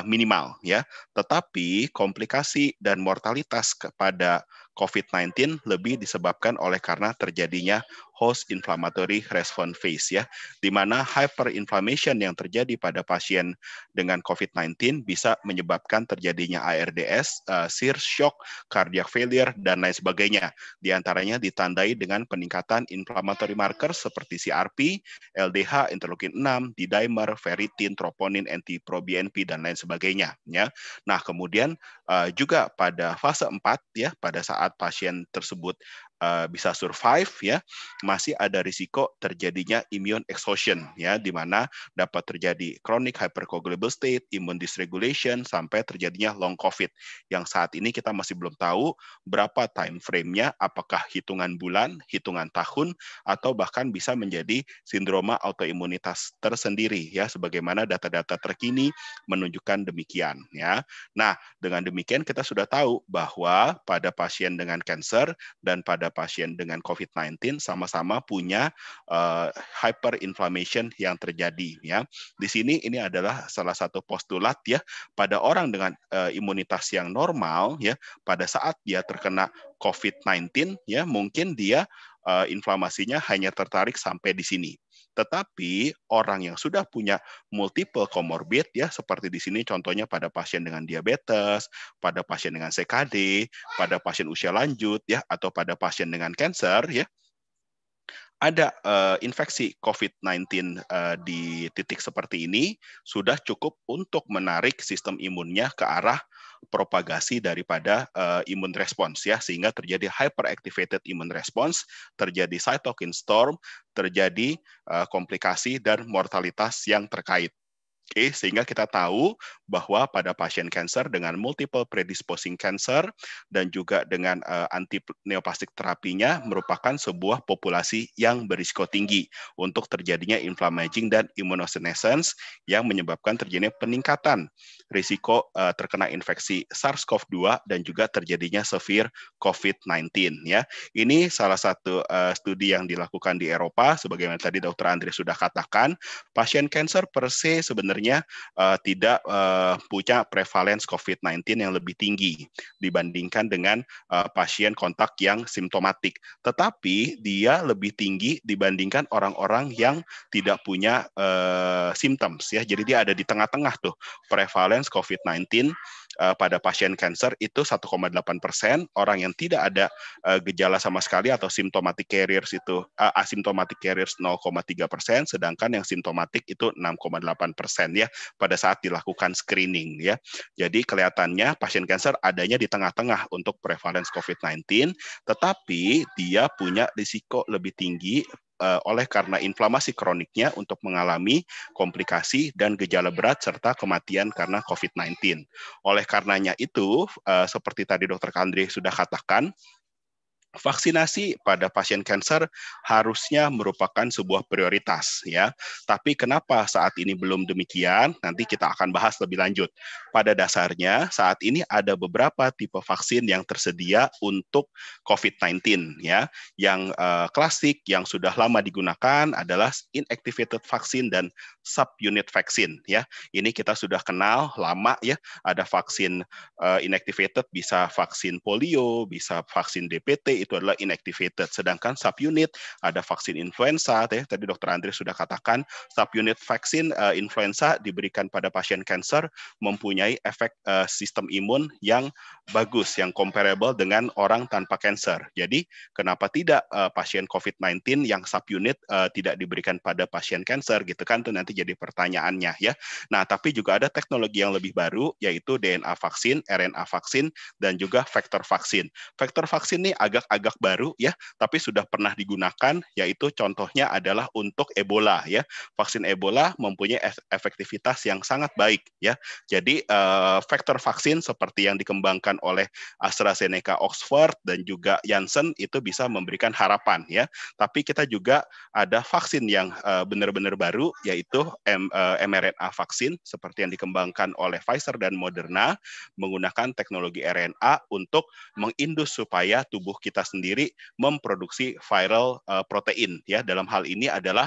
minimal ya tetapi komplikasi dan mortalitas kepada COVID-19 lebih disebabkan oleh karena terjadinya host inflammatory response phase ya, di mana hyperinflammation yang terjadi pada pasien dengan COVID-19 bisa menyebabkan terjadinya ARDS, uh, eh, sear shock, cardiac failure dan lain sebagainya. Di antaranya ditandai dengan peningkatan inflammatory marker seperti CRP, LDH, interleukin 6, D-dimer, ferritin, troponin, anti-proBNP dan lain sebagainya ya. Nah, kemudian uh, juga pada fase 4 ya pada saat pasien tersebut Eh, bisa survive ya, masih ada risiko terjadinya immune exhaustion ya di mana dapat terjadi chronic hypercoagulable state, immune dysregulation sampai terjadinya long covid yang saat ini kita masih belum tahu berapa time frame-nya, apakah hitungan bulan, hitungan tahun atau bahkan bisa menjadi sindroma autoimunitas tersendiri ya sebagaimana data-data terkini menunjukkan demikian ya. Nah, dengan demikian kita sudah tahu bahwa pada pasien dengan cancer dan pada pasien dengan COVID-19 sama-sama punya uh, hyperinflammation yang terjadi ya. Di sini ini adalah salah satu postulat ya pada orang dengan uh, imunitas yang normal ya pada saat dia terkena COVID-19 ya mungkin dia uh, inflamasinya hanya tertarik sampai di sini tetapi orang yang sudah punya multiple comorbid ya seperti di sini contohnya pada pasien dengan diabetes, pada pasien dengan CKD, pada pasien usia lanjut ya atau pada pasien dengan kanker ya ada uh, infeksi COVID-19 uh, eh, di titik seperti ini sudah cukup untuk menarik sistem imunnya ke arah propagasi daripada uh, imun respons ya sehingga terjadi hyperactivated immune response, terjadi cytokine storm, terjadi uh, komplikasi dan mortalitas yang terkait okay, sehingga kita tahu bahwa pada pasien kanker dengan multiple predisposing cancer dan juga dengan uh, anti neoplastik terapinya merupakan sebuah populasi yang berisiko tinggi untuk terjadinya inflammaging dan immunosenescence yang menyebabkan terjadinya peningkatan risiko uh, terkena infeksi SARS-CoV-2 dan juga terjadinya severe COVID-19 ya. Ini salah satu uh, studi yang dilakukan di Eropa sebagaimana tadi Dr. Andri sudah katakan, pasien kanker per se sebenarnya sebenarnya uh, eh, tidak uh, punya prevalence COVID-19 yang lebih tinggi dibandingkan dengan uh, pasien kontak yang simptomatik. Tetapi dia lebih tinggi dibandingkan orang-orang yang tidak punya uh, symptoms ya. Jadi dia ada di tengah-tengah tuh prevalence COVID-19 Eh, pada pasien kanker itu 1,8 persen, orang yang tidak ada eh, gejala sama sekali atau symptomatic carriers itu eh, asymptomatic carriers 0,3 persen, sedangkan yang symptomatic itu 6,8 persen ya pada saat dilakukan screening ya. Jadi kelihatannya pasien kanker adanya di tengah-tengah untuk prevalence COVID-19, tetapi dia punya risiko lebih tinggi Eh, oleh karena inflamasi kroniknya untuk mengalami komplikasi dan gejala berat serta kematian karena COVID-19. Oleh karenanya itu, eh, seperti tadi Dokter Kandri sudah katakan, vaksinasi pada pasien kanker harusnya merupakan sebuah prioritas ya. Tapi kenapa saat ini belum demikian? Nanti kita akan bahas lebih lanjut. Pada dasarnya saat ini ada beberapa tipe vaksin yang tersedia untuk COVID-19 ya. Yang eh, klasik yang sudah lama digunakan adalah inactivated vaksin dan subunit vaksin ya. Ini kita sudah kenal lama ya. Ada vaksin eh, inactivated bisa vaksin polio, bisa vaksin DPT itu adalah inactivated. Sedangkan subunit ada vaksin influenza, teh tadi dokter Andri sudah katakan subunit vaksin uh, influenza diberikan pada pasien kanker mempunyai efek uh, sistem imun yang bagus, yang comparable dengan orang tanpa kanker. Jadi kenapa tidak uh, pasien COVID-19 yang subunit uh, tidak diberikan pada pasien kanker gitu kan? Itu nanti jadi pertanyaannya ya. Nah tapi juga ada teknologi yang lebih baru yaitu DNA vaksin, RNA vaksin, dan juga vektor vaksin. Vektor vaksin ini agak agak baru ya, tapi sudah pernah digunakan yaitu contohnya adalah untuk Ebola ya. Vaksin Ebola mempunyai efektivitas yang sangat baik ya. Jadi uh, eh, faktor vaksin seperti yang dikembangkan oleh AstraZeneca Oxford dan juga Janssen itu bisa memberikan harapan ya. Tapi kita juga ada vaksin yang uh, benar-benar baru yaitu M, uh, mRNA vaksin seperti yang dikembangkan oleh Pfizer dan Moderna menggunakan teknologi RNA untuk mengindus supaya tubuh kita kita sendiri memproduksi viral eh, protein ya dalam hal ini adalah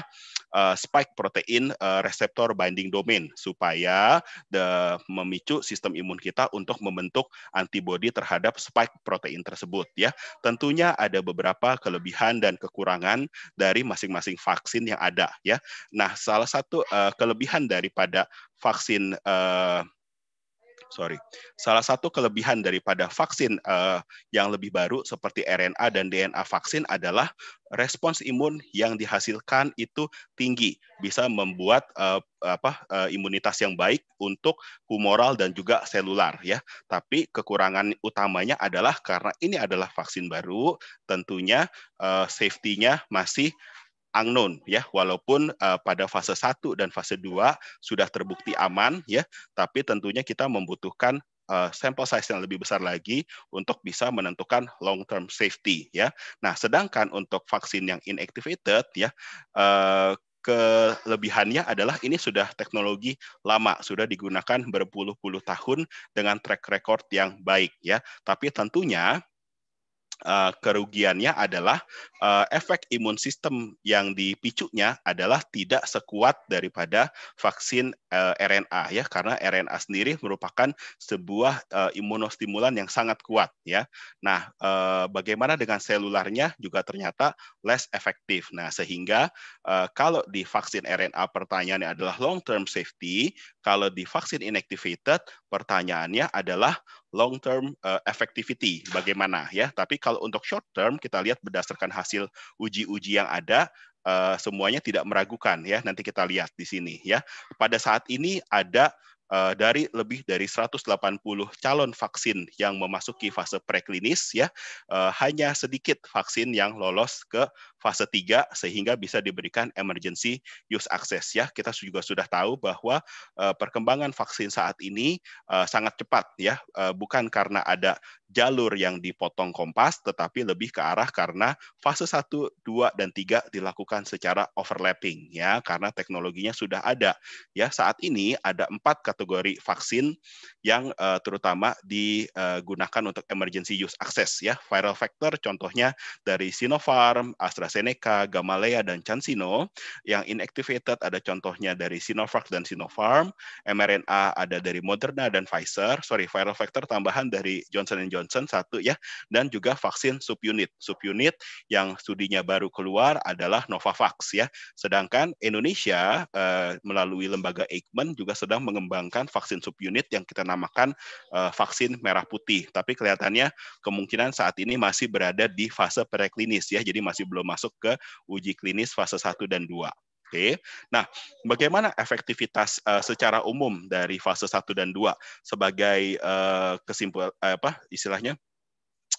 eh, spike protein uh, reseptor binding domain supaya the, memicu sistem imun kita untuk membentuk antibodi terhadap spike protein tersebut ya. Tentunya ada beberapa kelebihan dan kekurangan dari masing-masing vaksin yang ada ya. Nah, salah satu kelebihan daripada vaksin uh, sorry. Salah satu kelebihan daripada vaksin uh, yang lebih baru seperti RNA dan DNA vaksin adalah respons imun yang dihasilkan itu tinggi, bisa membuat uh, apa uh, imunitas yang baik untuk humoral dan juga selular ya. Tapi kekurangan utamanya adalah karena ini adalah vaksin baru, tentunya uh, safety-nya masih unknown ya walaupun uh, pada fase 1 dan fase 2 sudah terbukti aman ya tapi tentunya kita membutuhkan uh, eh, sample size yang lebih besar lagi untuk bisa menentukan long term safety ya. Nah, sedangkan untuk vaksin yang inactivated ya uh, kelebihannya adalah ini sudah teknologi lama, sudah digunakan berpuluh-puluh tahun dengan track record yang baik ya. Tapi tentunya uh, kerugiannya adalah uh, efek imun sistem yang dipicunya adalah tidak sekuat daripada vaksin uh, eh, RNA ya karena RNA sendiri merupakan sebuah uh, imunostimulan yang sangat kuat ya. Nah, uh, bagaimana dengan selularnya juga ternyata less efektif. Nah, sehingga uh, kalau di vaksin RNA pertanyaannya adalah long term safety, kalau di vaksin inactivated pertanyaannya adalah long term uh, effectivity bagaimana ya. Tapi kalau untuk short term kita lihat berdasarkan hasil uji-uji yang ada uh, semuanya tidak meragukan ya. Nanti kita lihat di sini ya. Pada saat ini ada Uh, dari lebih dari 180 calon vaksin yang memasuki fase preklinis ya uh, hanya sedikit vaksin yang lolos ke fase 3 sehingga bisa diberikan emergency use access ya. Kita juga sudah tahu bahwa eh, perkembangan vaksin saat ini eh, sangat cepat ya, eh, bukan karena ada jalur yang dipotong kompas tetapi lebih ke arah karena fase 1, 2 dan 3 dilakukan secara overlapping ya karena teknologinya sudah ada. Ya, saat ini ada empat kategori vaksin yang uh, terutama digunakan untuk emergency use access ya. Viral vector contohnya dari Sinopharm, AstraZeneca AstraZeneca, Gamaleya, dan CanSino. Yang inactivated ada contohnya dari Sinovac dan Sinopharm, mRNA ada dari Moderna dan Pfizer, sorry, viral vector tambahan dari Johnson Johnson satu ya, dan juga vaksin subunit. Subunit yang studinya baru keluar adalah Novavax ya. Sedangkan Indonesia eh, melalui lembaga Eijkman juga sedang mengembangkan vaksin subunit yang kita namakan eh, vaksin merah putih. Tapi kelihatannya kemungkinan saat ini masih berada di fase preklinis ya, jadi masih belum masuk ke uji klinis fase 1 dan 2. Oke. Nah, bagaimana efektivitas uh, secara umum dari fase 1 dan 2 sebagai uh, kesimpul uh, apa istilahnya?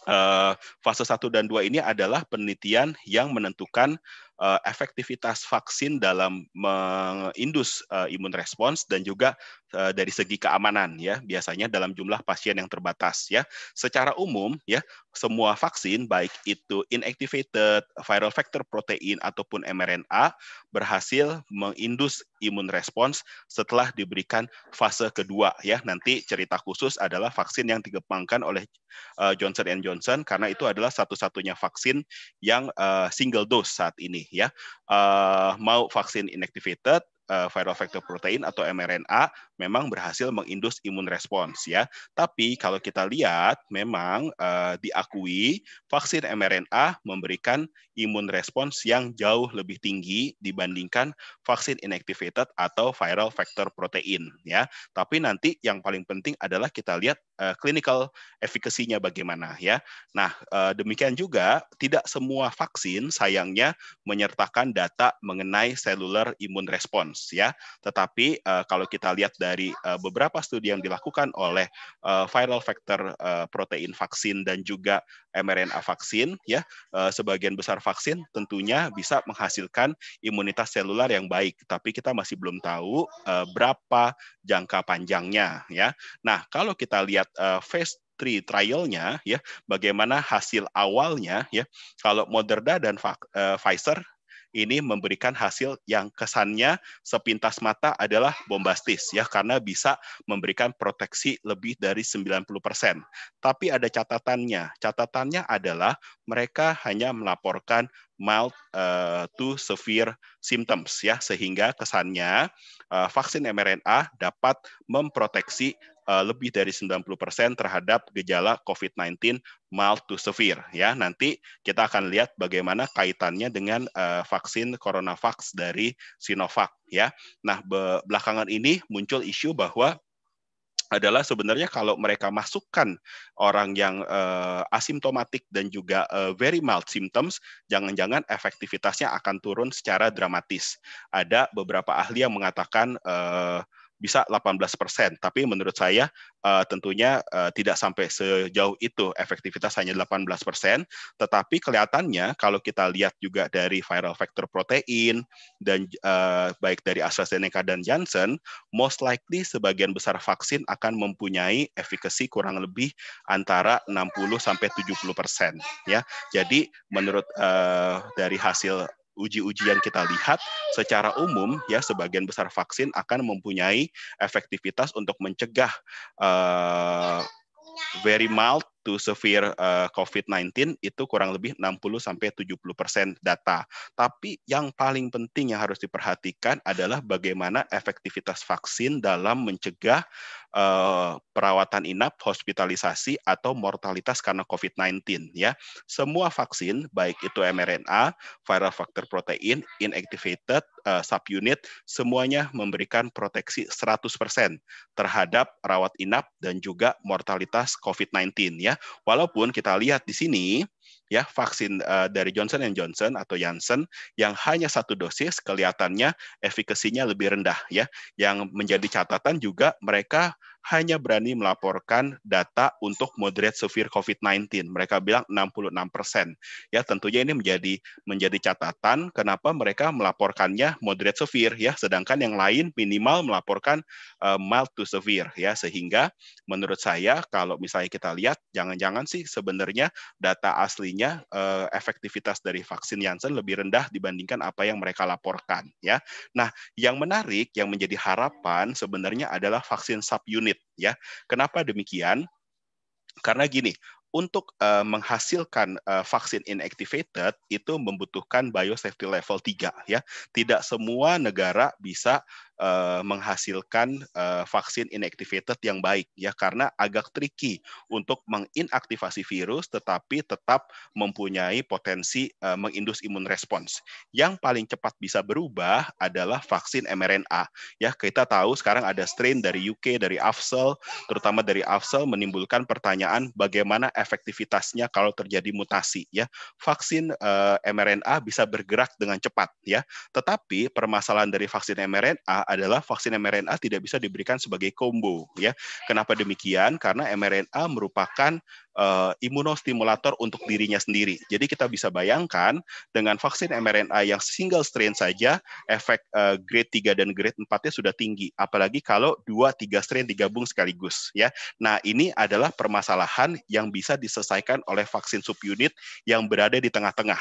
Uh, fase 1 dan 2 ini adalah penelitian yang menentukan uh, efektivitas vaksin dalam mengindus uh, imun respons dan juga Eh, dari segi keamanan ya biasanya dalam jumlah pasien yang terbatas ya secara umum ya semua vaksin baik itu inactivated viral vector protein ataupun mRNA berhasil mengindus imun respons setelah diberikan fase kedua ya nanti cerita khusus adalah vaksin yang dikembangkan oleh uh, Johnson Johnson karena itu adalah satu-satunya vaksin yang eh, single dose saat ini ya mau vaksin inactivated viral vector protein atau mRNA memang berhasil mengindus imun respons ya. Tapi kalau kita lihat memang uh, diakui vaksin mRNA memberikan imun respons yang jauh lebih tinggi dibandingkan vaksin inactivated atau viral vector protein ya. Tapi nanti yang paling penting adalah kita lihat uh, clinical efficacy-nya bagaimana ya. Nah, uh, demikian juga tidak semua vaksin sayangnya menyertakan data mengenai cellular imun respons ya. Tetapi uh, kalau kita lihat dari dari uh, beberapa studi yang dilakukan oleh uh, viral vector uh, protein vaksin dan juga mRNA vaksin ya uh, sebagian besar vaksin tentunya bisa menghasilkan imunitas seluler yang baik tapi kita masih belum tahu uh, berapa jangka panjangnya ya. Nah, kalau kita lihat uh, phase three trialnya ya bagaimana hasil awalnya ya kalau Moderna dan Pfizer ini memberikan hasil yang kesannya sepintas mata adalah bombastis ya karena bisa memberikan proteksi lebih dari 90%. Tapi ada catatannya. Catatannya adalah mereka hanya melaporkan mild uh, to severe symptoms ya sehingga kesannya uh, vaksin mRNA dapat memproteksi Eh, lebih dari 90% terhadap gejala COVID-19 mild to severe ya. Nanti kita akan lihat bagaimana kaitannya dengan uh, vaksin CoronaVax dari Sinovac ya. Nah, belakangan ini muncul isu bahwa adalah sebenarnya kalau mereka masukkan orang yang uh, asimptomatik dan juga uh, very mild symptoms, jangan-jangan efektivitasnya akan turun secara dramatis. Ada beberapa ahli yang mengatakan uh, bisa 18%, tapi menurut saya uh, tentunya uh, tidak sampai sejauh itu efektivitas hanya 18%, tetapi kelihatannya kalau kita lihat juga dari viral vector protein dan uh, baik dari AstraZeneca dan Janssen, most likely sebagian besar vaksin akan mempunyai efikasi kurang lebih antara 60 sampai 70%, ya. Jadi menurut uh, dari hasil uji-uji yang kita lihat secara umum ya sebagian besar vaksin akan mempunyai efektivitas untuk mencegah uh, very mild to severe uh, eh, COVID-19 itu kurang lebih 60 sampai 70% data. Tapi yang paling penting yang harus diperhatikan adalah bagaimana efektivitas vaksin dalam mencegah uh, perawatan inap, hospitalisasi atau mortalitas karena COVID-19 ya. Semua vaksin baik itu mRNA, viral vector protein, inactivated, uh, subunit semuanya memberikan proteksi 100% terhadap rawat inap dan juga mortalitas COVID-19 ya. Walaupun kita lihat di sini ya vaksin uh, dari Johnson Johnson atau Janssen yang hanya satu dosis kelihatannya efikasinya lebih rendah ya. Yang menjadi catatan juga mereka hanya berani melaporkan data untuk moderate severe COVID-19. Mereka bilang 66 persen. Ya tentunya ini menjadi menjadi catatan kenapa mereka melaporkannya moderate severe ya, sedangkan yang lain minimal melaporkan uh, mild to severe ya. Sehingga menurut saya kalau misalnya kita lihat, jangan-jangan sih sebenarnya data aslinya uh, efektivitas dari vaksin Janssen lebih rendah dibandingkan apa yang mereka laporkan ya. Nah yang menarik yang menjadi harapan sebenarnya adalah vaksin subunit sulit ya. Kenapa demikian? Karena gini, untuk uh, menghasilkan uh, vaksin inactivated itu membutuhkan biosafety level 3 ya. Tidak semua negara bisa uh, menghasilkan uh, vaksin inactivated yang baik ya karena agak tricky untuk menginaktivasi virus tetapi tetap mempunyai potensi uh, mengindus imun respons. Yang paling cepat bisa berubah adalah vaksin mRNA. Ya kita tahu sekarang ada strain dari UK dari Afsel terutama dari Afsel menimbulkan pertanyaan bagaimana efektivitasnya kalau terjadi mutasi ya. Vaksin uh, mRNA bisa bergerak dengan cepat ya. Tetapi permasalahan dari vaksin mRNA adalah vaksin mRNA tidak bisa diberikan sebagai combo ya. Kenapa demikian? Karena mRNA merupakan uh, imunostimulator untuk dirinya sendiri. Jadi kita bisa bayangkan dengan vaksin mRNA yang single strain saja efek uh, grade 3 dan grade 4-nya sudah tinggi, apalagi kalau 2 3 strain digabung sekaligus ya. Nah, ini adalah permasalahan yang bisa diselesaikan oleh vaksin subunit yang berada di tengah-tengah.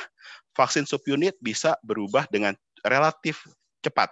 Vaksin subunit bisa berubah dengan relatif cepat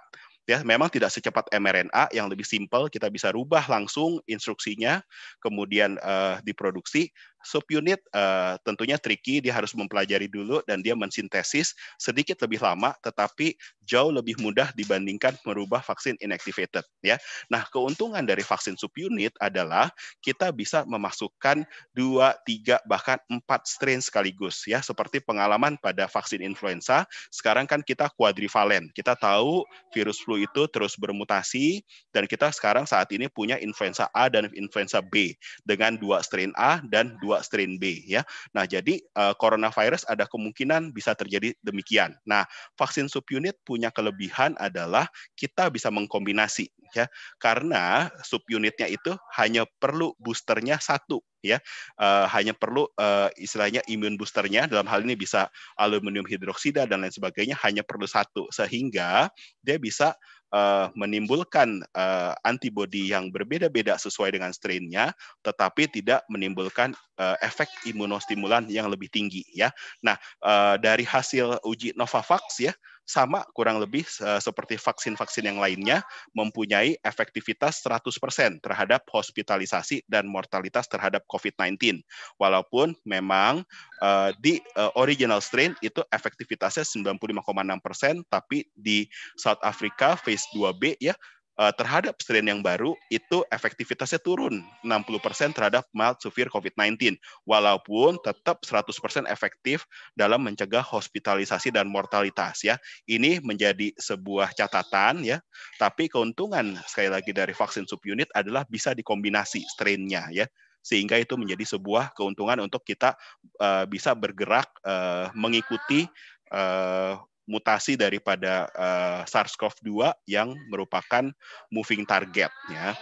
ya memang tidak secepat mRNA yang lebih simpel kita bisa rubah langsung instruksinya kemudian uh, diproduksi subunit uh, tentunya tricky, dia harus mempelajari dulu dan dia mensintesis sedikit lebih lama, tetapi jauh lebih mudah dibandingkan merubah vaksin inactivated. Ya, nah keuntungan dari vaksin subunit adalah kita bisa memasukkan dua, tiga bahkan empat strain sekaligus. Ya, seperti pengalaman pada vaksin influenza. Sekarang kan kita kuadrivalen, kita tahu virus flu itu terus bermutasi dan kita sekarang saat ini punya influenza A dan influenza B dengan dua strain A dan dua strain B ya. Nah, jadi uh, coronavirus ada kemungkinan bisa terjadi demikian. Nah, vaksin subunit punya kelebihan adalah kita bisa mengkombinasi ya. Karena subunitnya itu hanya perlu boosternya satu ya uh, hanya perlu uh, istilahnya imun boosternya dalam hal ini bisa aluminium hidroksida dan lain sebagainya hanya perlu satu sehingga dia bisa uh, menimbulkan uh, eh, antibodi yang berbeda-beda sesuai dengan strainnya, tetapi tidak menimbulkan uh, efek imunostimulan yang lebih tinggi ya. Nah uh, dari hasil uji Novavax ya sama kurang lebih eh, seperti vaksin-vaksin yang lainnya mempunyai efektivitas 100% terhadap hospitalisasi dan mortalitas terhadap COVID-19. Walaupun memang eh, di eh, original strain itu efektivitasnya 95,6% tapi di South Africa phase 2B ya Eh, terhadap strain yang baru itu efektivitasnya turun 60% terhadap mild severe COVID-19 walaupun tetap 100% efektif dalam mencegah hospitalisasi dan mortalitas ya. Ini menjadi sebuah catatan ya. Tapi keuntungan sekali lagi dari vaksin subunit adalah bisa dikombinasi strainnya ya sehingga itu menjadi sebuah keuntungan untuk kita uh, bisa bergerak uh, mengikuti uh, mutasi daripada uh, eh, SARS-CoV-2 yang merupakan moving target ya.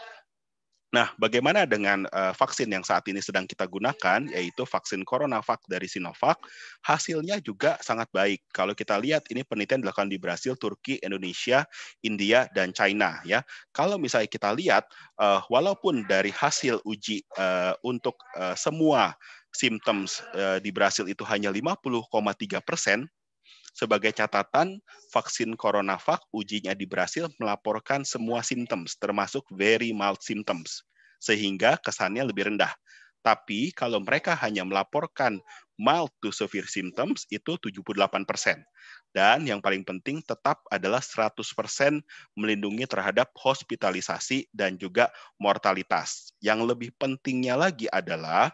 Nah, bagaimana dengan uh, vaksin yang saat ini sedang kita gunakan, yaitu vaksin CoronaVac dari Sinovac, hasilnya juga sangat baik. Kalau kita lihat, ini penelitian dilakukan di Brasil, Turki, Indonesia, India, dan China. Ya, kalau misalnya kita lihat, uh, walaupun dari hasil uji uh, untuk uh, semua symptoms uh, di Brasil itu hanya 50,3 persen, sebagai catatan, vaksin CoronaVac ujinya di Brasil melaporkan semua symptoms, termasuk very mild symptoms, sehingga kesannya lebih rendah. Tapi kalau mereka hanya melaporkan mild to severe symptoms itu 78%. Dan yang paling penting tetap adalah 100% melindungi terhadap hospitalisasi dan juga mortalitas. Yang lebih pentingnya lagi adalah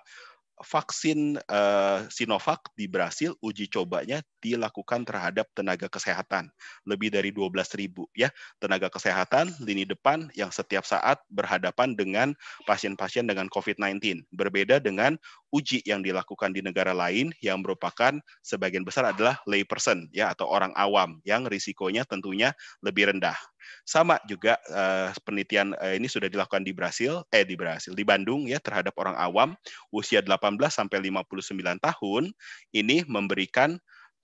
vaksin uh, Sinovac di Brasil uji cobanya dilakukan terhadap tenaga kesehatan lebih dari 12.000 ya tenaga kesehatan lini depan yang setiap saat berhadapan dengan pasien-pasien dengan COVID-19 berbeda dengan uji yang dilakukan di negara lain yang merupakan sebagian besar adalah layperson ya atau orang awam yang risikonya tentunya lebih rendah. Sama juga eh, penelitian eh, ini sudah dilakukan di Brasil, eh di Brasil, di Bandung ya terhadap orang awam usia 18 sampai 59 tahun ini memberikan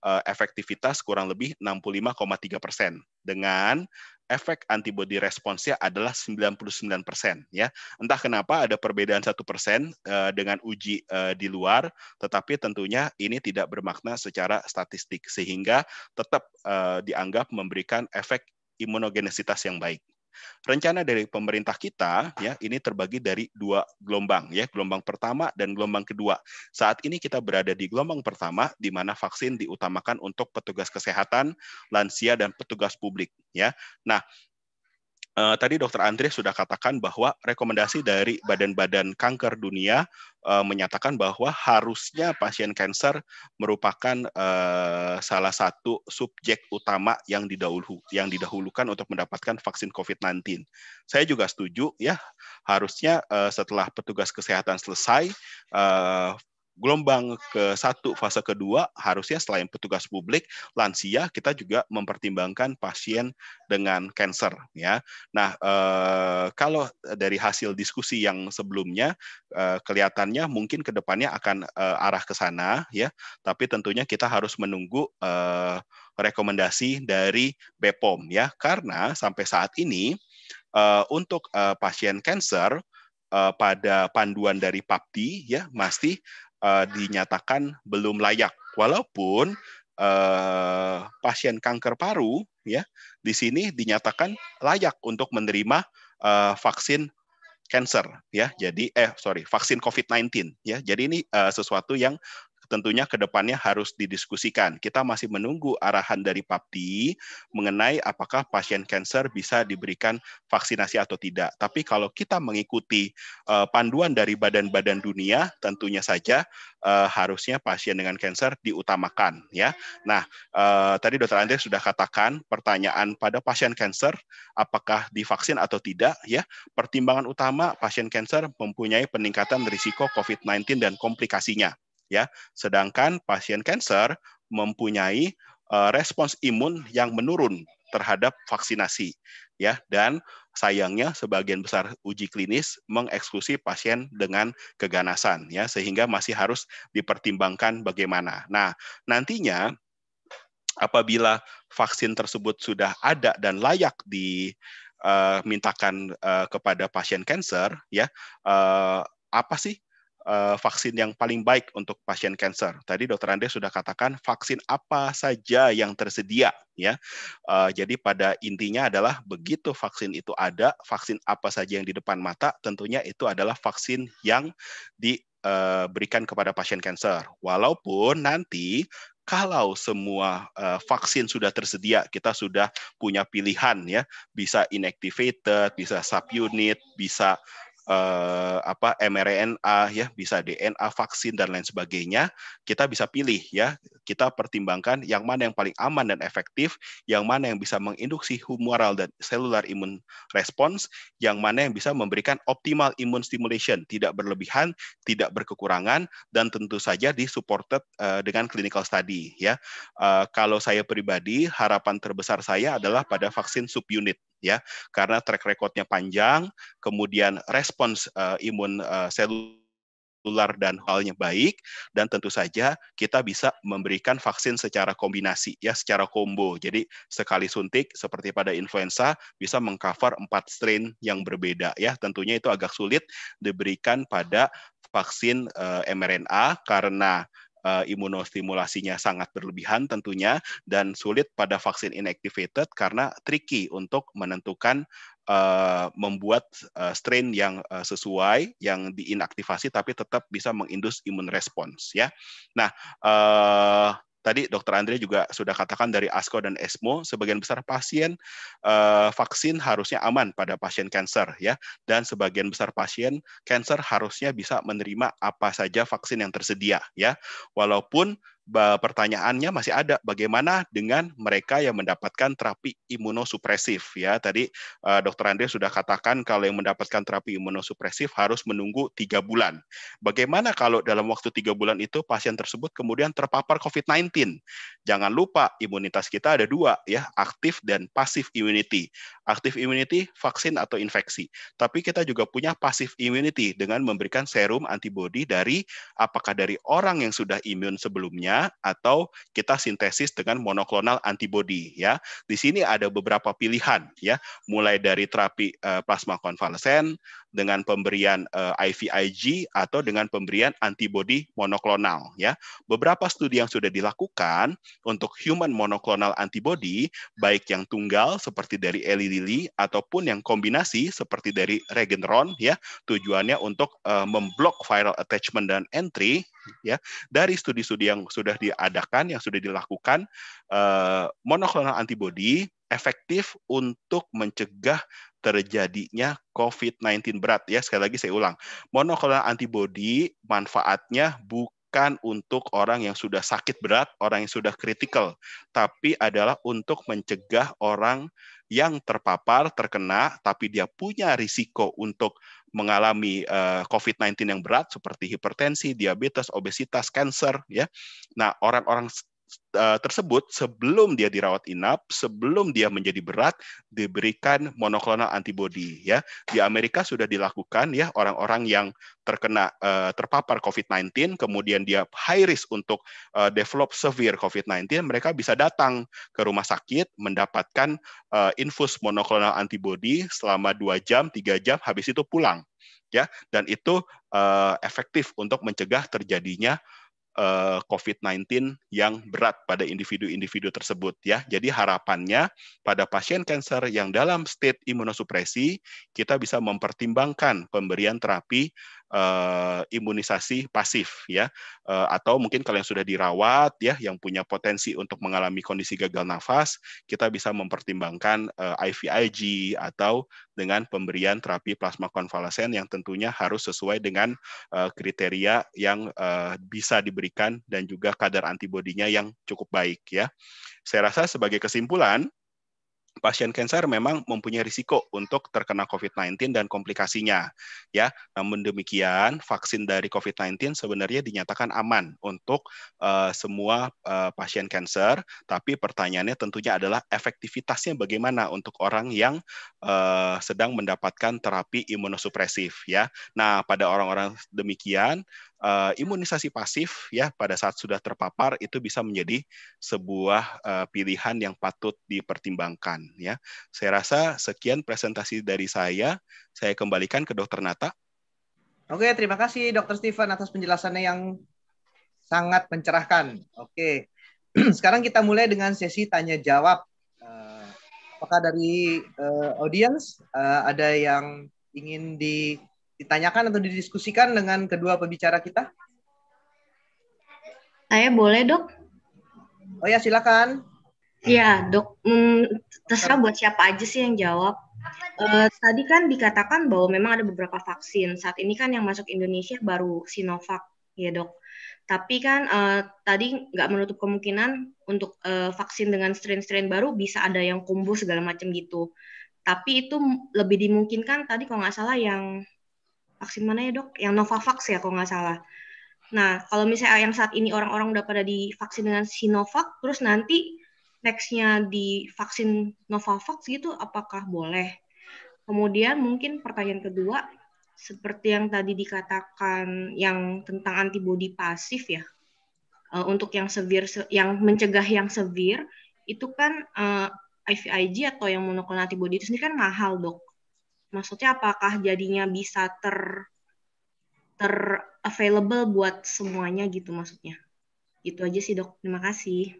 Eh, efektivitas kurang lebih 65,3 persen dengan efek antibody responsnya adalah 99 persen ya entah kenapa ada perbedaan satu persen eh, dengan uji eh, di luar tetapi tentunya ini tidak bermakna secara statistik sehingga tetap dianggap memberikan efek imunogenesitas yang baik. Rencana dari pemerintah kita ya ini terbagi dari dua gelombang ya, gelombang pertama dan gelombang kedua. Saat ini kita berada di gelombang pertama di mana vaksin diutamakan untuk petugas kesehatan, lansia dan petugas publik ya. Nah, uh, tadi Dokter Andre sudah katakan bahwa rekomendasi dari badan-badan kanker dunia uh, menyatakan bahwa harusnya pasien kanker merupakan uh, salah satu subjek utama yang didahulu yang didahulukan untuk mendapatkan vaksin COVID-19. Saya juga setuju ya, harusnya uh, setelah petugas kesehatan selesai uh, gelombang ke satu fase kedua harusnya selain petugas publik lansia kita juga mempertimbangkan pasien dengan kanker ya nah eh, kalau dari hasil diskusi yang sebelumnya eh, kelihatannya mungkin kedepannya akan eh, arah ke sana ya tapi tentunya kita harus menunggu eh, rekomendasi dari BPOM ya karena sampai saat ini eh, untuk eh, pasien kanker eh, pada panduan dari PAPTI ya masih uh, dinyatakan belum layak. Walaupun uh, pasien kanker paru ya di sini dinyatakan layak untuk menerima uh, vaksin cancer ya. Jadi eh sorry, vaksin COVID-19 ya. Jadi ini uh, sesuatu yang tentunya ke depannya harus didiskusikan. Kita masih menunggu arahan dari PAPTI mengenai apakah pasien kanker bisa diberikan vaksinasi atau tidak. Tapi kalau kita mengikuti eh, panduan dari badan-badan dunia, tentunya saja eh, harusnya pasien dengan kanker diutamakan ya. Nah, eh, tadi Dokter Andre sudah katakan pertanyaan pada pasien kanker apakah divaksin atau tidak ya. Pertimbangan utama pasien kanker mempunyai peningkatan risiko COVID-19 dan komplikasinya ya. Sedangkan pasien kanker mempunyai uh, respons imun yang menurun terhadap vaksinasi ya dan sayangnya sebagian besar uji klinis mengeksklusi pasien dengan keganasan ya sehingga masih harus dipertimbangkan bagaimana. Nah, nantinya apabila vaksin tersebut sudah ada dan layak dimintakan eh, uh, eh, kepada pasien kanker ya apa sih uh, vaksin yang paling baik untuk pasien kanker. Tadi Dokter Andre sudah katakan vaksin apa saja yang tersedia, ya. Uh, jadi pada intinya adalah begitu vaksin itu ada, vaksin apa saja yang di depan mata, tentunya itu adalah vaksin yang diberikan eh, kepada pasien kanker. Walaupun nanti kalau semua uh, vaksin sudah tersedia, kita sudah punya pilihan ya, bisa inactivated, bisa subunit, bisa eh, apa mRNA ya, bisa DNA vaksin dan lain sebagainya, kita bisa pilih ya. Kita pertimbangkan yang mana yang paling aman dan efektif, yang mana yang bisa menginduksi humoral dan selular imun response, yang mana yang bisa memberikan optimal immune stimulation, tidak berlebihan, tidak berkekurangan dan tentu saja disupported uh, eh, dengan clinical study ya. Uh, kalau saya pribadi harapan terbesar saya adalah pada vaksin subunit ya karena track recordnya panjang kemudian respons uh, imun uh, eh, sel dan halnya baik dan tentu saja kita bisa memberikan vaksin secara kombinasi ya secara combo. Jadi sekali suntik seperti pada influenza bisa mengcover empat strain yang berbeda ya. Tentunya itu agak sulit diberikan pada vaksin uh, mRNA karena uh, imunostimulasinya sangat berlebihan tentunya dan sulit pada vaksin inactivated karena tricky untuk menentukan uh, membuat uh, strain yang uh, sesuai yang diinaktivasi tapi tetap bisa mengindus imun respons ya. Nah, uh, tadi Dokter Andre juga sudah katakan dari ASCO dan ESMO, sebagian besar pasien uh, vaksin harusnya aman pada pasien kanker ya, dan sebagian besar pasien kanker harusnya bisa menerima apa saja vaksin yang tersedia ya, walaupun pertanyaannya masih ada bagaimana dengan mereka yang mendapatkan terapi imunosupresif ya tadi e, dokter Andre sudah katakan kalau yang mendapatkan terapi imunosupresif harus menunggu tiga bulan bagaimana kalau dalam waktu tiga bulan itu pasien tersebut kemudian terpapar COVID-19 jangan lupa imunitas kita ada dua ya aktif dan pasif immunity aktif immunity vaksin atau infeksi tapi kita juga punya pasif immunity dengan memberikan serum antibody dari apakah dari orang yang sudah imun sebelumnya atau kita sintesis dengan monoklonal antibody ya. Di sini ada beberapa pilihan ya, mulai dari terapi eh, plasma konvalesen, dengan pemberian uh, eh, IVIG atau dengan pemberian antibodi monoklonal ya. Beberapa studi yang sudah dilakukan untuk human monoklonal antibody baik yang tunggal seperti dari Eli Lilly ataupun yang kombinasi seperti dari Regeneron ya, tujuannya untuk uh, memblok viral attachment dan entry ya. Dari studi-studi yang sudah diadakan yang sudah dilakukan uh, eh, monoklonal antibody efektif untuk mencegah terjadinya COVID-19 berat ya sekali lagi saya ulang monoklonal antibody manfaatnya bukan untuk orang yang sudah sakit berat orang yang sudah kritikal tapi adalah untuk mencegah orang yang terpapar terkena tapi dia punya risiko untuk mengalami eh, COVID-19 yang berat seperti hipertensi, diabetes, obesitas, kanker ya. Nah, orang-orang Eh, tersebut sebelum dia dirawat inap, sebelum dia menjadi berat diberikan monoklonal antibody ya. Di Amerika sudah dilakukan ya orang-orang yang terkena uh, terpapar COVID-19 kemudian dia high risk untuk uh, develop severe COVID-19, mereka bisa datang ke rumah sakit mendapatkan uh, infus monoklonal antibody selama 2 jam, 3 jam habis itu pulang ya dan itu uh, efektif untuk mencegah terjadinya Eh, COVID-19 yang berat pada individu-individu tersebut ya. Jadi harapannya pada pasien kanker yang dalam state imunosupresi kita bisa mempertimbangkan pemberian terapi Eh, imunisasi pasif ya eh, atau mungkin kalau yang sudah dirawat ya yang punya potensi untuk mengalami kondisi gagal nafas kita bisa mempertimbangkan eh, IVIG atau dengan pemberian terapi plasma konvalesen yang tentunya harus sesuai dengan kriteria yang bisa diberikan dan juga kadar antibodinya yang cukup baik ya. Saya rasa sebagai kesimpulan pasien kanker memang mempunyai risiko untuk terkena COVID-19 dan komplikasinya. Ya, namun demikian vaksin dari COVID-19 sebenarnya dinyatakan aman untuk uh, semua uh, pasien kanker, tapi pertanyaannya tentunya adalah efektivitasnya bagaimana untuk orang yang uh, sedang mendapatkan terapi imunosupresif ya. Nah, pada orang-orang demikian uh, imunisasi pasif ya pada saat sudah terpapar itu bisa menjadi sebuah uh, pilihan yang patut dipertimbangkan ya. Saya rasa sekian presentasi dari saya. Saya kembalikan ke Dokter Nata. Oke, terima kasih Dokter Steven atas penjelasannya yang sangat mencerahkan. Oke. [CLEARS THROAT] Sekarang kita mulai dengan sesi tanya jawab. Eh, apakah dari uh, audience uh, ada yang ingin di ditanyakan atau didiskusikan dengan kedua pembicara kita? Saya boleh, Dok. Oh ya, silakan. Iya, Dok. Hmm, terserah buat siapa aja sih yang jawab. Uh, tadi kan dikatakan bahwa memang ada beberapa vaksin. Saat ini kan yang masuk Indonesia baru Sinovac, ya, Dok. Tapi kan uh, tadi nggak menutup kemungkinan untuk uh, vaksin dengan strain-strain baru bisa ada yang kumbu segala macam gitu. Tapi itu lebih dimungkinkan tadi kalau nggak salah yang vaksin mana ya dok? Yang Novavax ya kalau nggak salah. Nah, kalau misalnya yang saat ini orang-orang udah pada divaksin dengan Sinovac, terus nanti nextnya divaksin Novavax gitu, apakah boleh? Kemudian mungkin pertanyaan kedua, seperti yang tadi dikatakan yang tentang antibodi pasif ya, eh, untuk yang severe, yang mencegah yang severe, itu kan eh, IVIG atau yang monoklonal antibody itu sendiri kan mahal dok maksudnya apakah jadinya bisa ter ter available buat semuanya gitu maksudnya itu aja sih dok terima kasih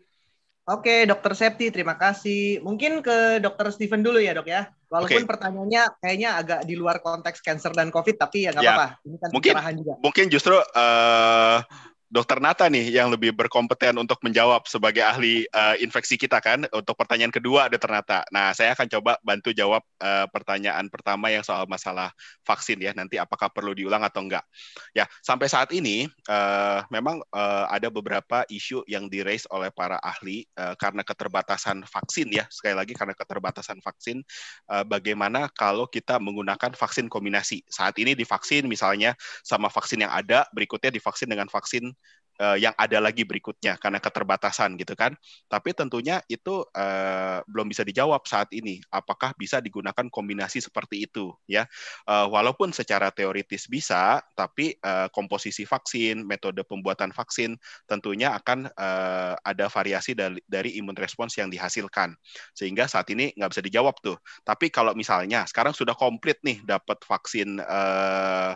Oke, Dokter Septi, terima kasih. Mungkin ke Dokter Steven dulu ya, dok ya. Walaupun okay. pertanyaannya kayaknya agak di luar konteks cancer dan COVID, tapi ya nggak ya, apa-apa. Ya. Ini kan mungkin, juga. Mungkin justru uh, Dokter Nata nih yang lebih berkompeten untuk menjawab sebagai ahli uh, infeksi kita kan untuk pertanyaan kedua ada Nata. Nah saya akan coba bantu jawab uh, pertanyaan pertama yang soal masalah vaksin ya nanti apakah perlu diulang atau enggak. Ya sampai saat ini uh, memang uh, ada beberapa isu yang di raise oleh para ahli uh, karena keterbatasan vaksin ya sekali lagi karena keterbatasan vaksin uh, bagaimana kalau kita menggunakan vaksin kombinasi saat ini divaksin misalnya sama vaksin yang ada berikutnya divaksin dengan vaksin uh, yang ada lagi berikutnya karena keterbatasan gitu kan. Tapi tentunya itu uh, belum bisa dijawab saat ini apakah bisa digunakan kombinasi seperti itu ya. Uh, walaupun secara teoritis bisa, tapi uh, komposisi vaksin, metode pembuatan vaksin tentunya akan uh, ada variasi dari, dari imun respons yang dihasilkan. Sehingga saat ini nggak bisa dijawab tuh. Tapi kalau misalnya sekarang sudah komplit nih dapat vaksin uh,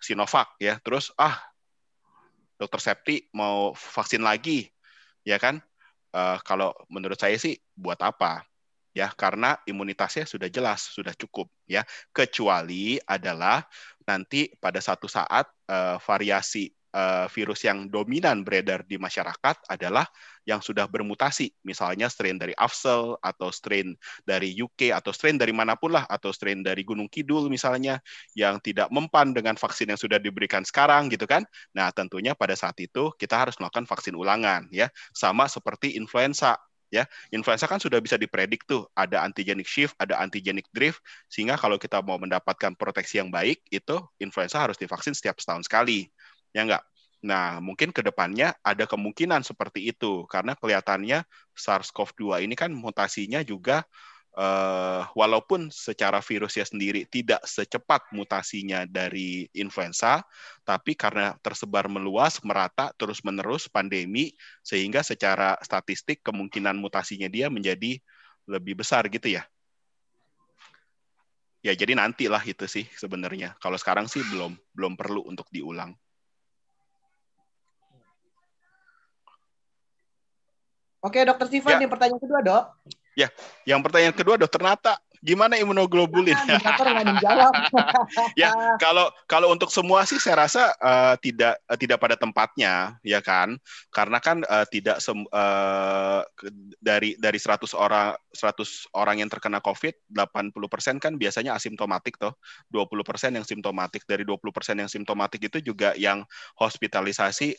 Sinovac ya, terus ah dokter Septi mau vaksin lagi, ya kan? Uh, kalau menurut saya sih buat apa? Ya, karena imunitasnya sudah jelas, sudah cukup ya. Kecuali adalah nanti pada satu saat uh, variasi Eh, virus yang dominan beredar di masyarakat adalah yang sudah bermutasi, misalnya strain dari Afsel atau strain dari UK atau strain dari manapun lah atau strain dari Gunung Kidul misalnya yang tidak mempan dengan vaksin yang sudah diberikan sekarang gitu kan. Nah, tentunya pada saat itu kita harus melakukan vaksin ulangan ya, sama seperti influenza ya. Influenza kan sudah bisa dipredik tuh, ada antigenic shift, ada antigenic drift, sehingga kalau kita mau mendapatkan proteksi yang baik itu influenza harus divaksin setiap setahun sekali ya enggak? Nah, mungkin ke depannya ada kemungkinan seperti itu karena kelihatannya SARS-CoV-2 ini kan mutasinya juga eh, walaupun secara virusnya sendiri tidak secepat mutasinya dari influenza, tapi karena tersebar meluas, merata terus-menerus pandemi, sehingga secara statistik kemungkinan mutasinya dia menjadi lebih besar gitu ya. Ya, jadi nantilah itu sih sebenarnya. Kalau sekarang sih belum belum perlu untuk diulang. Oke, Dokter Steven, ya. yang pertanyaan kedua, Dok. Ya, yang pertanyaan kedua, Dokter Nata, gimana imunoglobulin? Ah, nggak menjawab. [LAUGHS] ya, kalau kalau untuk semua sih saya rasa uh, tidak uh, tidak pada tempatnya, ya kan? Karena kan uh, tidak sem, uh, dari dari 100 orang 100 orang yang terkena COVID, 80% kan biasanya asimptomatik toh. 20% yang simptomatik. Dari 20% yang simptomatik itu juga yang hospitalisasi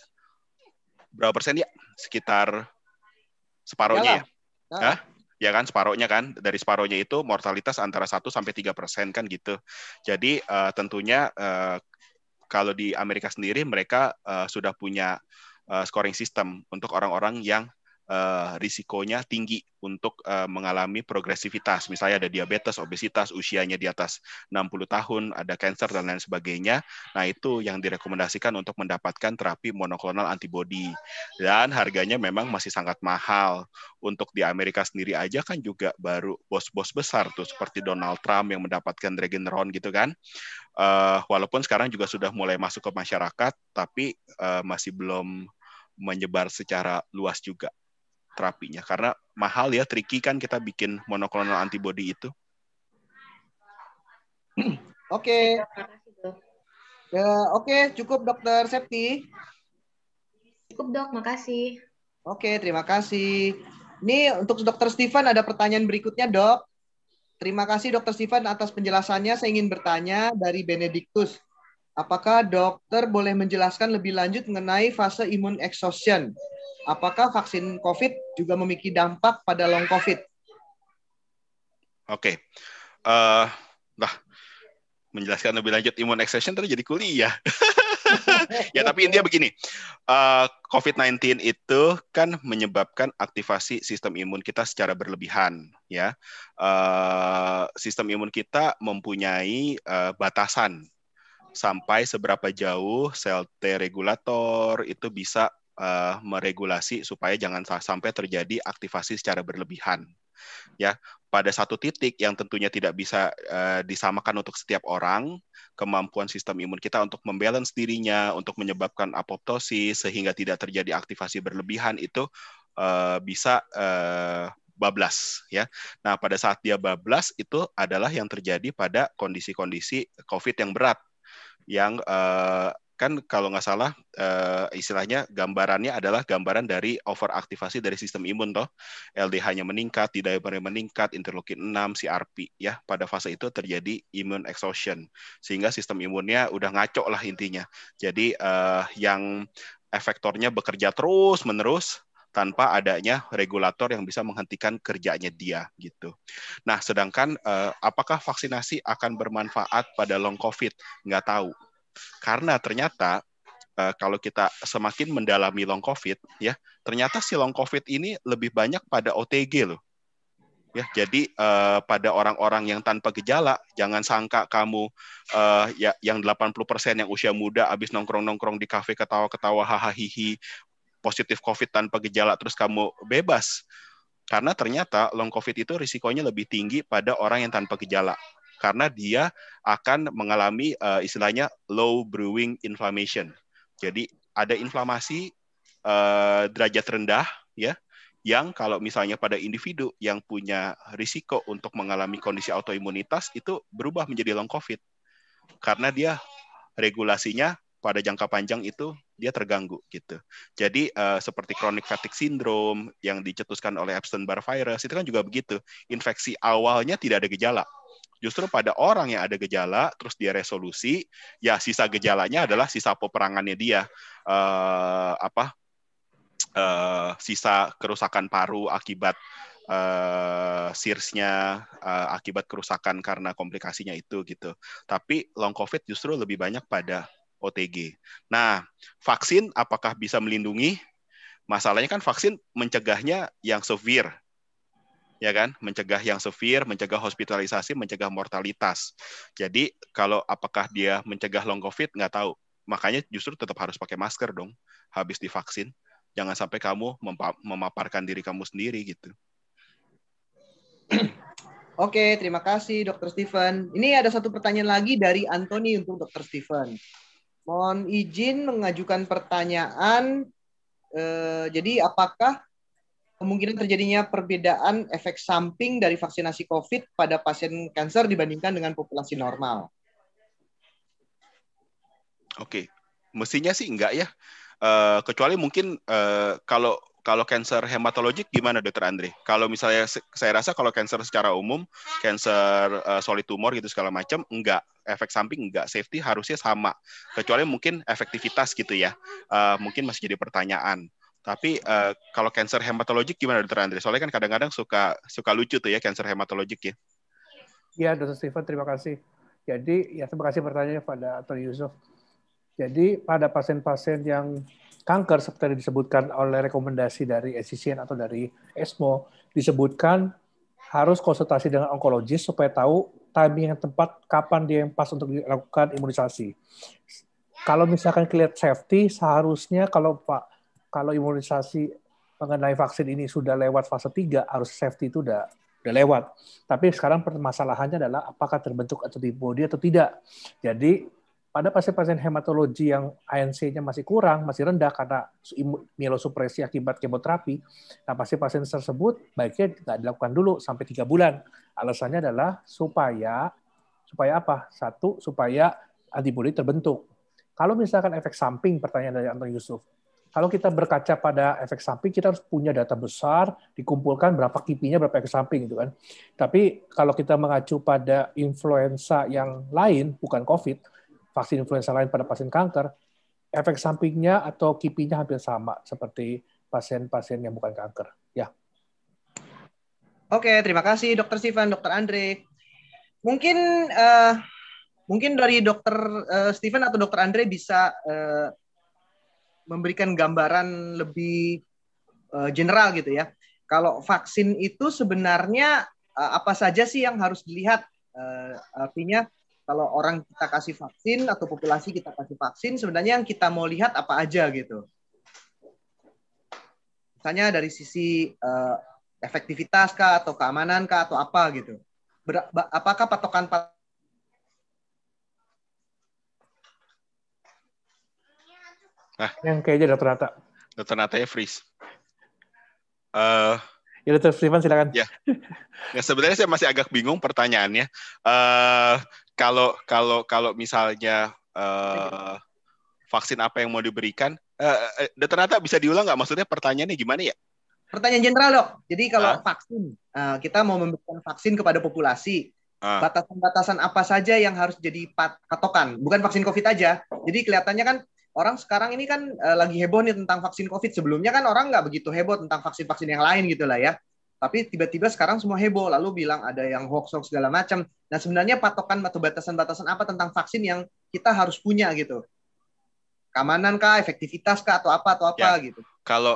berapa persen ya? Sekitar separohnya ya. Nah. Ya kan separohnya kan dari separohnya itu mortalitas antara 1 sampai tiga persen kan gitu. Jadi uh, tentunya uh, kalau di Amerika sendiri mereka uh, sudah punya uh, scoring system untuk orang-orang yang uh, risikonya tinggi untuk uh, mengalami progresivitas. Misalnya ada diabetes, obesitas, usianya di atas 60 tahun, ada kanker dan lain sebagainya. Nah, itu yang direkomendasikan untuk mendapatkan terapi monoklonal antibody. Dan harganya memang masih sangat mahal. Untuk di Amerika sendiri aja kan juga baru bos-bos besar tuh seperti Donald Trump yang mendapatkan Regeneron gitu kan. Uh, walaupun sekarang juga sudah mulai masuk ke masyarakat, tapi uh, masih belum menyebar secara luas juga terapinya karena mahal ya tricky kan kita bikin monoklonal antibody itu [CLEARS THROAT] oke okay. Ya, uh, oke okay, cukup dokter Septi cukup dok makasih oke okay, terima kasih ini untuk dokter Steven ada pertanyaan berikutnya dok Terima kasih dokter Steven atas penjelasannya. Saya ingin bertanya dari Benediktus. Apakah dokter boleh menjelaskan lebih lanjut mengenai fase imun exhaustion? apakah vaksin COVID juga memiliki dampak pada long COVID? Oke, okay. uh, eh, nah menjelaskan lebih lanjut imun exhaustion tadi jadi kuliah. [LAUGHS] ya tapi intinya begini, uh, eh, COVID-19 itu kan menyebabkan aktivasi sistem imun kita secara berlebihan, ya. Uh, sistem imun kita mempunyai uh, batasan sampai seberapa jauh sel T regulator itu bisa uh, meregulasi supaya jangan sampai terjadi aktivasi secara berlebihan. Ya, pada satu titik yang tentunya tidak bisa uh, disamakan untuk setiap orang, kemampuan sistem imun kita untuk membalance dirinya, untuk menyebabkan apoptosis sehingga tidak terjadi aktivasi berlebihan itu uh, bisa uh, bablas ya. Nah, pada saat dia bablas itu adalah yang terjadi pada kondisi-kondisi COVID yang berat yang uh, kan kalau nggak salah uh, istilahnya gambarannya adalah gambaran dari overaktivasi dari sistem imun toh. LDH-nya meningkat, tidak meningkat, interleukin 6, CRP ya. Pada fase itu terjadi imun exhaustion sehingga sistem imunnya udah ngaco lah intinya. Jadi uh, yang efektornya bekerja terus menerus tanpa adanya regulator yang bisa menghentikan kerjanya dia gitu. Nah, sedangkan eh, apakah vaksinasi akan bermanfaat pada long COVID? Nggak tahu karena ternyata uh, kalau kita semakin mendalami long covid ya, ternyata si long covid ini lebih banyak pada OTG loh. Ya, jadi uh, pada orang-orang yang tanpa gejala, jangan sangka kamu uh, ya yang 80% yang usia muda habis nongkrong-nongkrong di kafe ketawa-ketawa hahaha positif COVID tanpa gejala terus kamu bebas. Karena ternyata long COVID itu risikonya lebih tinggi pada orang yang tanpa gejala karena dia akan mengalami uh, istilahnya low brewing inflammation. Jadi ada inflamasi uh, derajat rendah ya yang kalau misalnya pada individu yang punya risiko untuk mengalami kondisi autoimunitas itu berubah menjadi long covid karena dia regulasinya pada jangka panjang itu dia terganggu gitu. Jadi uh, seperti chronic fatigue syndrome yang dicetuskan oleh Epstein-Barr virus itu kan juga begitu. Infeksi awalnya tidak ada gejala, Justru pada orang yang ada gejala terus dia resolusi, ya sisa gejalanya adalah sisa peperangannya dia uh, apa uh, sisa kerusakan paru akibat uh, sirsnya uh, akibat kerusakan karena komplikasinya itu gitu. Tapi long COVID justru lebih banyak pada OTG. Nah, vaksin apakah bisa melindungi? Masalahnya kan vaksin mencegahnya yang severe, ya kan? Mencegah yang severe, mencegah hospitalisasi, mencegah mortalitas. Jadi kalau apakah dia mencegah long COVID nggak tahu. Makanya justru tetap harus pakai masker dong habis divaksin. Jangan sampai kamu memaparkan diri kamu sendiri gitu. [CLEARS THROAT] Oke, terima kasih Dokter Steven. Ini ada satu pertanyaan lagi dari Anthony untuk Dokter Steven. Mohon izin mengajukan pertanyaan. Eh, jadi apakah kemungkinan terjadinya perbedaan efek samping dari vaksinasi COVID pada pasien kanker dibandingkan dengan populasi normal? Oke, mestinya sih enggak ya. Uh, kecuali mungkin uh, kalau kalau kanker hematologik gimana dokter Andre? Kalau misalnya saya rasa kalau kanker secara umum, kanker uh, solid tumor gitu segala macam enggak efek samping enggak safety harusnya sama. Kecuali mungkin efektivitas gitu ya. Uh, mungkin masih jadi pertanyaan. Tapi uh, kalau kanker hematologik gimana dokter Andre? Soalnya kan kadang-kadang suka suka lucu tuh ya kanker hematologik ya. Iya dokter Steven, terima kasih. Jadi, ya terima kasih pertanyaannya pada Dr. Yusuf. Jadi, pada pasien-pasien yang kanker seperti yang disebutkan oleh rekomendasi dari SCCN atau dari ESMO, disebutkan harus konsultasi dengan onkologis supaya tahu timing yang tepat kapan dia yang pas untuk dilakukan imunisasi. Kalau misalkan kelihatan safety, seharusnya kalau Pak kalau imunisasi mengenai vaksin ini sudah lewat fase 3, harus safety itu udah udah lewat. Tapi sekarang permasalahannya adalah apakah terbentuk antibody atau tidak. Jadi pada pasien-pasien hematologi yang ANC-nya masih kurang, masih rendah karena mielosupresi akibat kemoterapi, nah pasien-pasien tersebut baiknya nggak dilakukan dulu sampai tiga bulan. Alasannya adalah supaya supaya apa? Satu, supaya antibody terbentuk. Kalau misalkan efek samping, pertanyaan dari Anton Yusuf, kalau kita berkaca pada efek samping, kita harus punya data besar, dikumpulkan berapa kipinya, berapa efek samping gitu kan. Tapi kalau kita mengacu pada influenza yang lain, bukan COVID, vaksin influenza lain pada pasien kanker, efek sampingnya atau kipinya hampir sama seperti pasien-pasien yang bukan kanker. Ya. Oke, terima kasih Dokter Steven, Dokter Andre. Mungkin uh, mungkin dari Dokter uh, Steven atau Dokter Andre bisa uh, memberikan gambaran lebih eh, general gitu ya. Kalau vaksin itu sebenarnya eh, apa saja sih yang harus dilihat? Eh, artinya kalau orang kita kasih vaksin atau populasi kita kasih vaksin, sebenarnya yang kita mau lihat apa aja gitu. Misalnya dari sisi uh, efektivitas kah atau keamanan kah atau apa gitu. Ber apakah patokan Nah, Yang kayaknya Dr. Nata. Dr. Nata ya freeze. Uh, ya Dr. Steven silakan. Ya. ya. sebenarnya saya masih agak bingung pertanyaannya. Uh, kalau kalau kalau misalnya uh, vaksin apa yang mau diberikan? Uh, Dr. Nata bisa diulang nggak? Maksudnya pertanyaannya gimana ya? Pertanyaan general dok. Jadi kalau uh? vaksin, uh, kita mau memberikan vaksin kepada populasi, ah. batasan-batasan apa saja yang harus jadi patokan bukan vaksin covid aja jadi kelihatannya kan orang sekarang ini kan uh, lagi heboh nih tentang vaksin COVID. Sebelumnya kan orang nggak begitu heboh tentang vaksin-vaksin yang lain gitu lah ya. Tapi tiba-tiba sekarang semua heboh, lalu bilang ada yang hoax-hoax segala macam. Nah sebenarnya patokan atau batasan-batasan apa tentang vaksin yang kita harus punya gitu? Keamanan kah, efektivitas kah, atau apa, atau apa ya, gitu? Kalau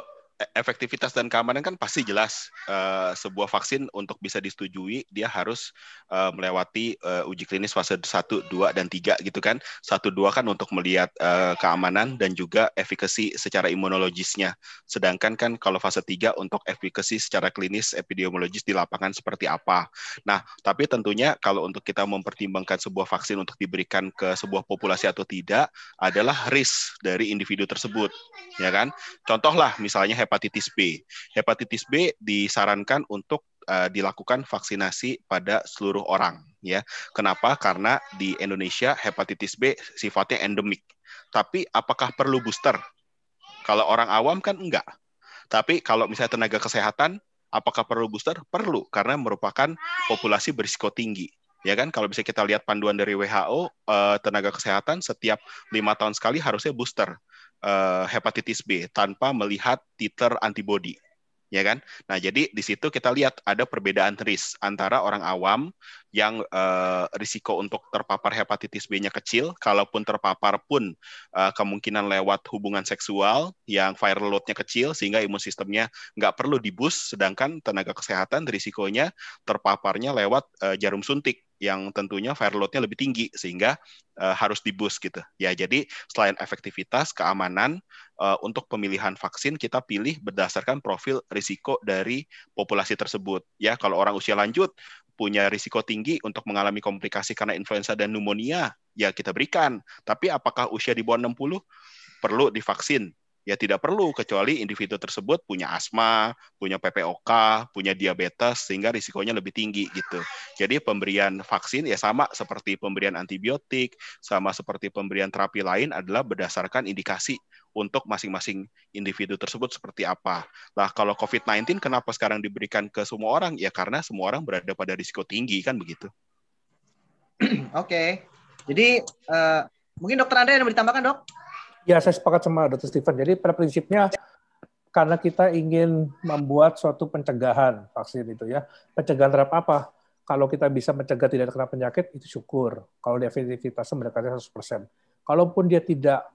efektivitas dan keamanan kan pasti jelas uh, sebuah vaksin untuk bisa disetujui dia harus uh, melewati uh, uji klinis fase 1, 2 dan 3 gitu kan. 1 2 kan untuk melihat uh, keamanan dan juga efikasi secara imunologisnya. Sedangkan kan kalau fase 3 untuk efikasi secara klinis epidemiologis di lapangan seperti apa. Nah, tapi tentunya kalau untuk kita mempertimbangkan sebuah vaksin untuk diberikan ke sebuah populasi atau tidak adalah risk dari individu tersebut, ya kan? Contohlah misalnya hepatitis B. Hepatitis B disarankan untuk uh, dilakukan vaksinasi pada seluruh orang ya. Kenapa? Karena di Indonesia hepatitis B sifatnya endemik. Tapi apakah perlu booster? Kalau orang awam kan enggak. Tapi kalau misalnya tenaga kesehatan apakah perlu booster? Perlu karena merupakan populasi berisiko tinggi. Ya kan, kalau bisa kita lihat panduan dari WHO, eh, tenaga kesehatan setiap lima tahun sekali harusnya booster uh, hepatitis B tanpa melihat titer antibodi ya kan? Nah, jadi di situ kita lihat ada perbedaan risk antara orang awam yang eh, risiko untuk terpapar hepatitis B-nya kecil, kalaupun terpapar pun eh, kemungkinan lewat hubungan seksual yang viral load-nya kecil sehingga imun sistemnya nggak perlu dibus, sedangkan tenaga kesehatan risikonya terpaparnya lewat eh, jarum suntik yang tentunya fire load-nya lebih tinggi sehingga uh, harus boost gitu. Ya, jadi selain efektivitas, keamanan uh, untuk pemilihan vaksin kita pilih berdasarkan profil risiko dari populasi tersebut. Ya, kalau orang usia lanjut punya risiko tinggi untuk mengalami komplikasi karena influenza dan pneumonia, ya kita berikan. Tapi apakah usia di bawah 60 perlu divaksin? Ya tidak perlu kecuali individu tersebut punya asma, punya PPOK, punya diabetes sehingga risikonya lebih tinggi gitu. Jadi pemberian vaksin ya sama seperti pemberian antibiotik, sama seperti pemberian terapi lain adalah berdasarkan indikasi untuk masing-masing individu tersebut seperti apa. Lah kalau COVID-19 kenapa sekarang diberikan ke semua orang? Ya karena semua orang berada pada risiko tinggi kan begitu. [CLEARS THROAT] Oke. Okay. Jadi uh, mungkin dokter anda yang mau ditambahkan, Dok? Ya, saya sepakat sama Dr. Stephen. Jadi pada prinsipnya karena kita ingin membuat suatu pencegahan vaksin itu ya. Pencegahan terhadap apa? Kalau kita bisa mencegah tidak terkena penyakit, itu syukur. Kalau dia efektivitasnya mendekati 100%. Kalaupun dia tidak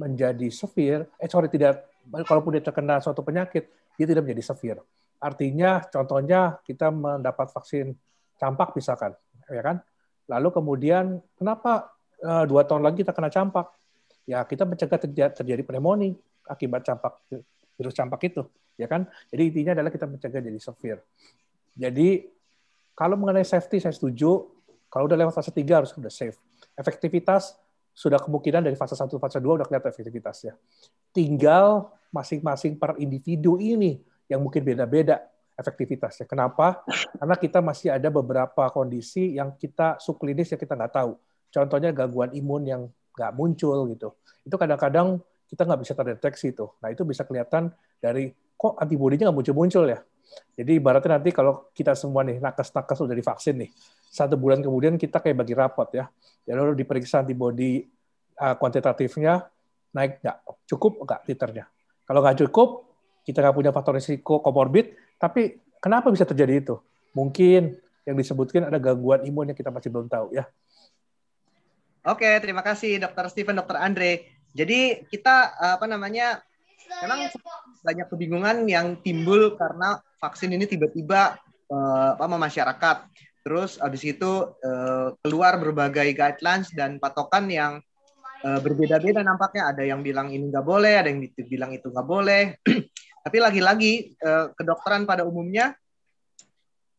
menjadi severe, eh sorry, tidak, kalaupun dia terkena suatu penyakit, dia tidak menjadi severe. Artinya, contohnya kita mendapat vaksin campak misalkan, ya kan? Lalu kemudian, kenapa eh, dua tahun lagi kita kena campak? ya kita mencegah terjadi, pneumonia akibat campak virus campak itu, ya kan? Jadi intinya adalah kita mencegah jadi severe. Jadi kalau mengenai safety saya setuju, kalau udah lewat fase 3 harus sudah safe. Efektivitas sudah kemungkinan dari fase 1 fase 2 udah kelihatan efektivitasnya. Tinggal masing-masing per individu ini yang mungkin beda-beda efektivitasnya. Kenapa? Karena kita masih ada beberapa kondisi yang kita subklinis yang kita nggak tahu. Contohnya gangguan imun yang nggak muncul gitu. Itu kadang-kadang kita nggak bisa terdeteksi itu Nah itu bisa kelihatan dari kok antibodinya nggak muncul-muncul ya. Jadi ibaratnya nanti kalau kita semua nih nakes-nakes udah divaksin nih, satu bulan kemudian kita kayak bagi rapot ya. Jadi ya lalu diperiksa antibodi uh, kuantitatifnya naik nggak, cukup nggak titernya Kalau nggak cukup, kita nggak punya faktor risiko komorbid, tapi kenapa bisa terjadi itu? Mungkin yang disebutkan ada gangguan imun yang kita masih belum tahu ya. Oke, terima kasih Dokter Steven, Dokter Andre. Jadi kita apa namanya? Memang banyak kebingungan yang timbul karena vaksin ini tiba-tiba uh, eh, masyarakat. Terus habis itu uh, keluar berbagai guidelines dan patokan yang uh, berbeda-beda nampaknya. Ada yang bilang ini nggak boleh, ada yang bilang itu nggak boleh. [CLEARS THROAT] Tapi lagi-lagi uh, kedokteran pada umumnya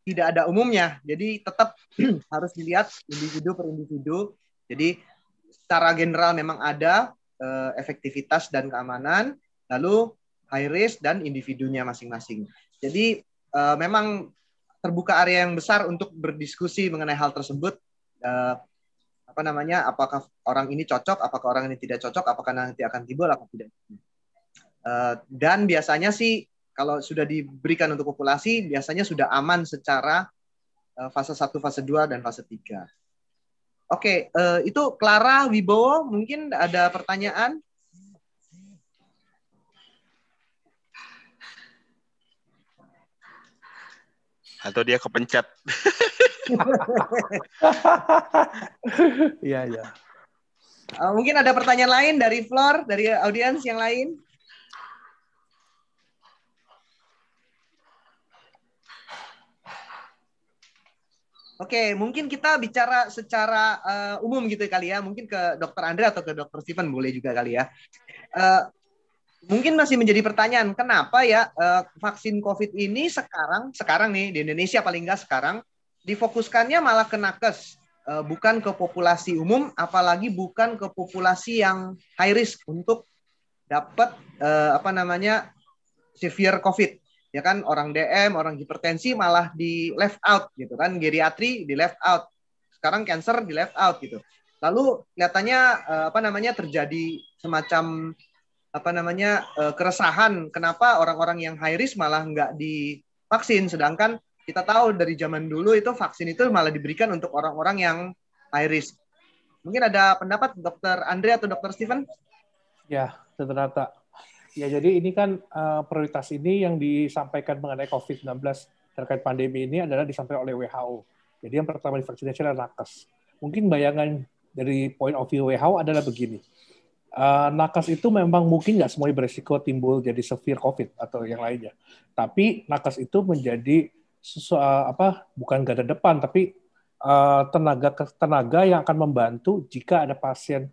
tidak ada umumnya. Jadi tetap [CLEARS THROAT] harus dilihat individu per individu jadi secara general memang ada uh, efektivitas dan keamanan, lalu high risk dan individunya masing-masing. Jadi uh, memang terbuka area yang besar untuk berdiskusi mengenai hal tersebut. Uh, apa namanya? Apakah orang ini cocok? Apakah orang ini tidak cocok? Apakah nanti akan timbul atau tidak? Uh, dan biasanya sih kalau sudah diberikan untuk populasi biasanya sudah aman secara fase 1, fase 2 dan fase 3. Oke, uh, itu Clara Wibowo mungkin ada pertanyaan? Atau dia kepencet? [LAUGHS] Iya, iya. Uh, mungkin ada pertanyaan lain dari Flor, dari audiens yang lain? Oke, mungkin kita bicara secara uh, umum gitu kali ya. Mungkin ke Dokter Andre atau ke Dokter Steven boleh juga kali ya. Uh, mungkin masih menjadi pertanyaan, kenapa ya uh, vaksin COVID ini sekarang sekarang nih di Indonesia paling nggak sekarang difokuskannya malah ke nakes, uh, bukan ke populasi umum, apalagi bukan ke populasi yang high risk untuk dapat uh, apa namanya severe COVID ya kan orang DM, orang hipertensi malah di left out gitu kan, geriatri di left out. Sekarang cancer di left out gitu. Lalu kelihatannya eh, apa namanya terjadi semacam apa namanya eh, keresahan kenapa orang-orang yang high risk malah nggak divaksin sedangkan kita tahu dari zaman dulu itu vaksin itu malah diberikan untuk orang-orang yang high risk. Mungkin ada pendapat Dokter Andre atau Dokter Steven? Ya, rata-rata Ya, jadi ini kan uh, prioritas ini yang disampaikan mengenai COVID-19 terkait pandemi ini adalah disampaikan oleh WHO. Jadi yang pertama di vaksinasi adalah nakes. Mungkin bayangan dari point of view WHO adalah begini. Uh, nakes itu memang mungkin nggak semuanya beresiko timbul jadi severe COVID atau yang lainnya. Tapi nakes itu menjadi sesu, uh, apa bukan garda depan tapi uh, tenaga tenaga yang akan membantu jika ada pasien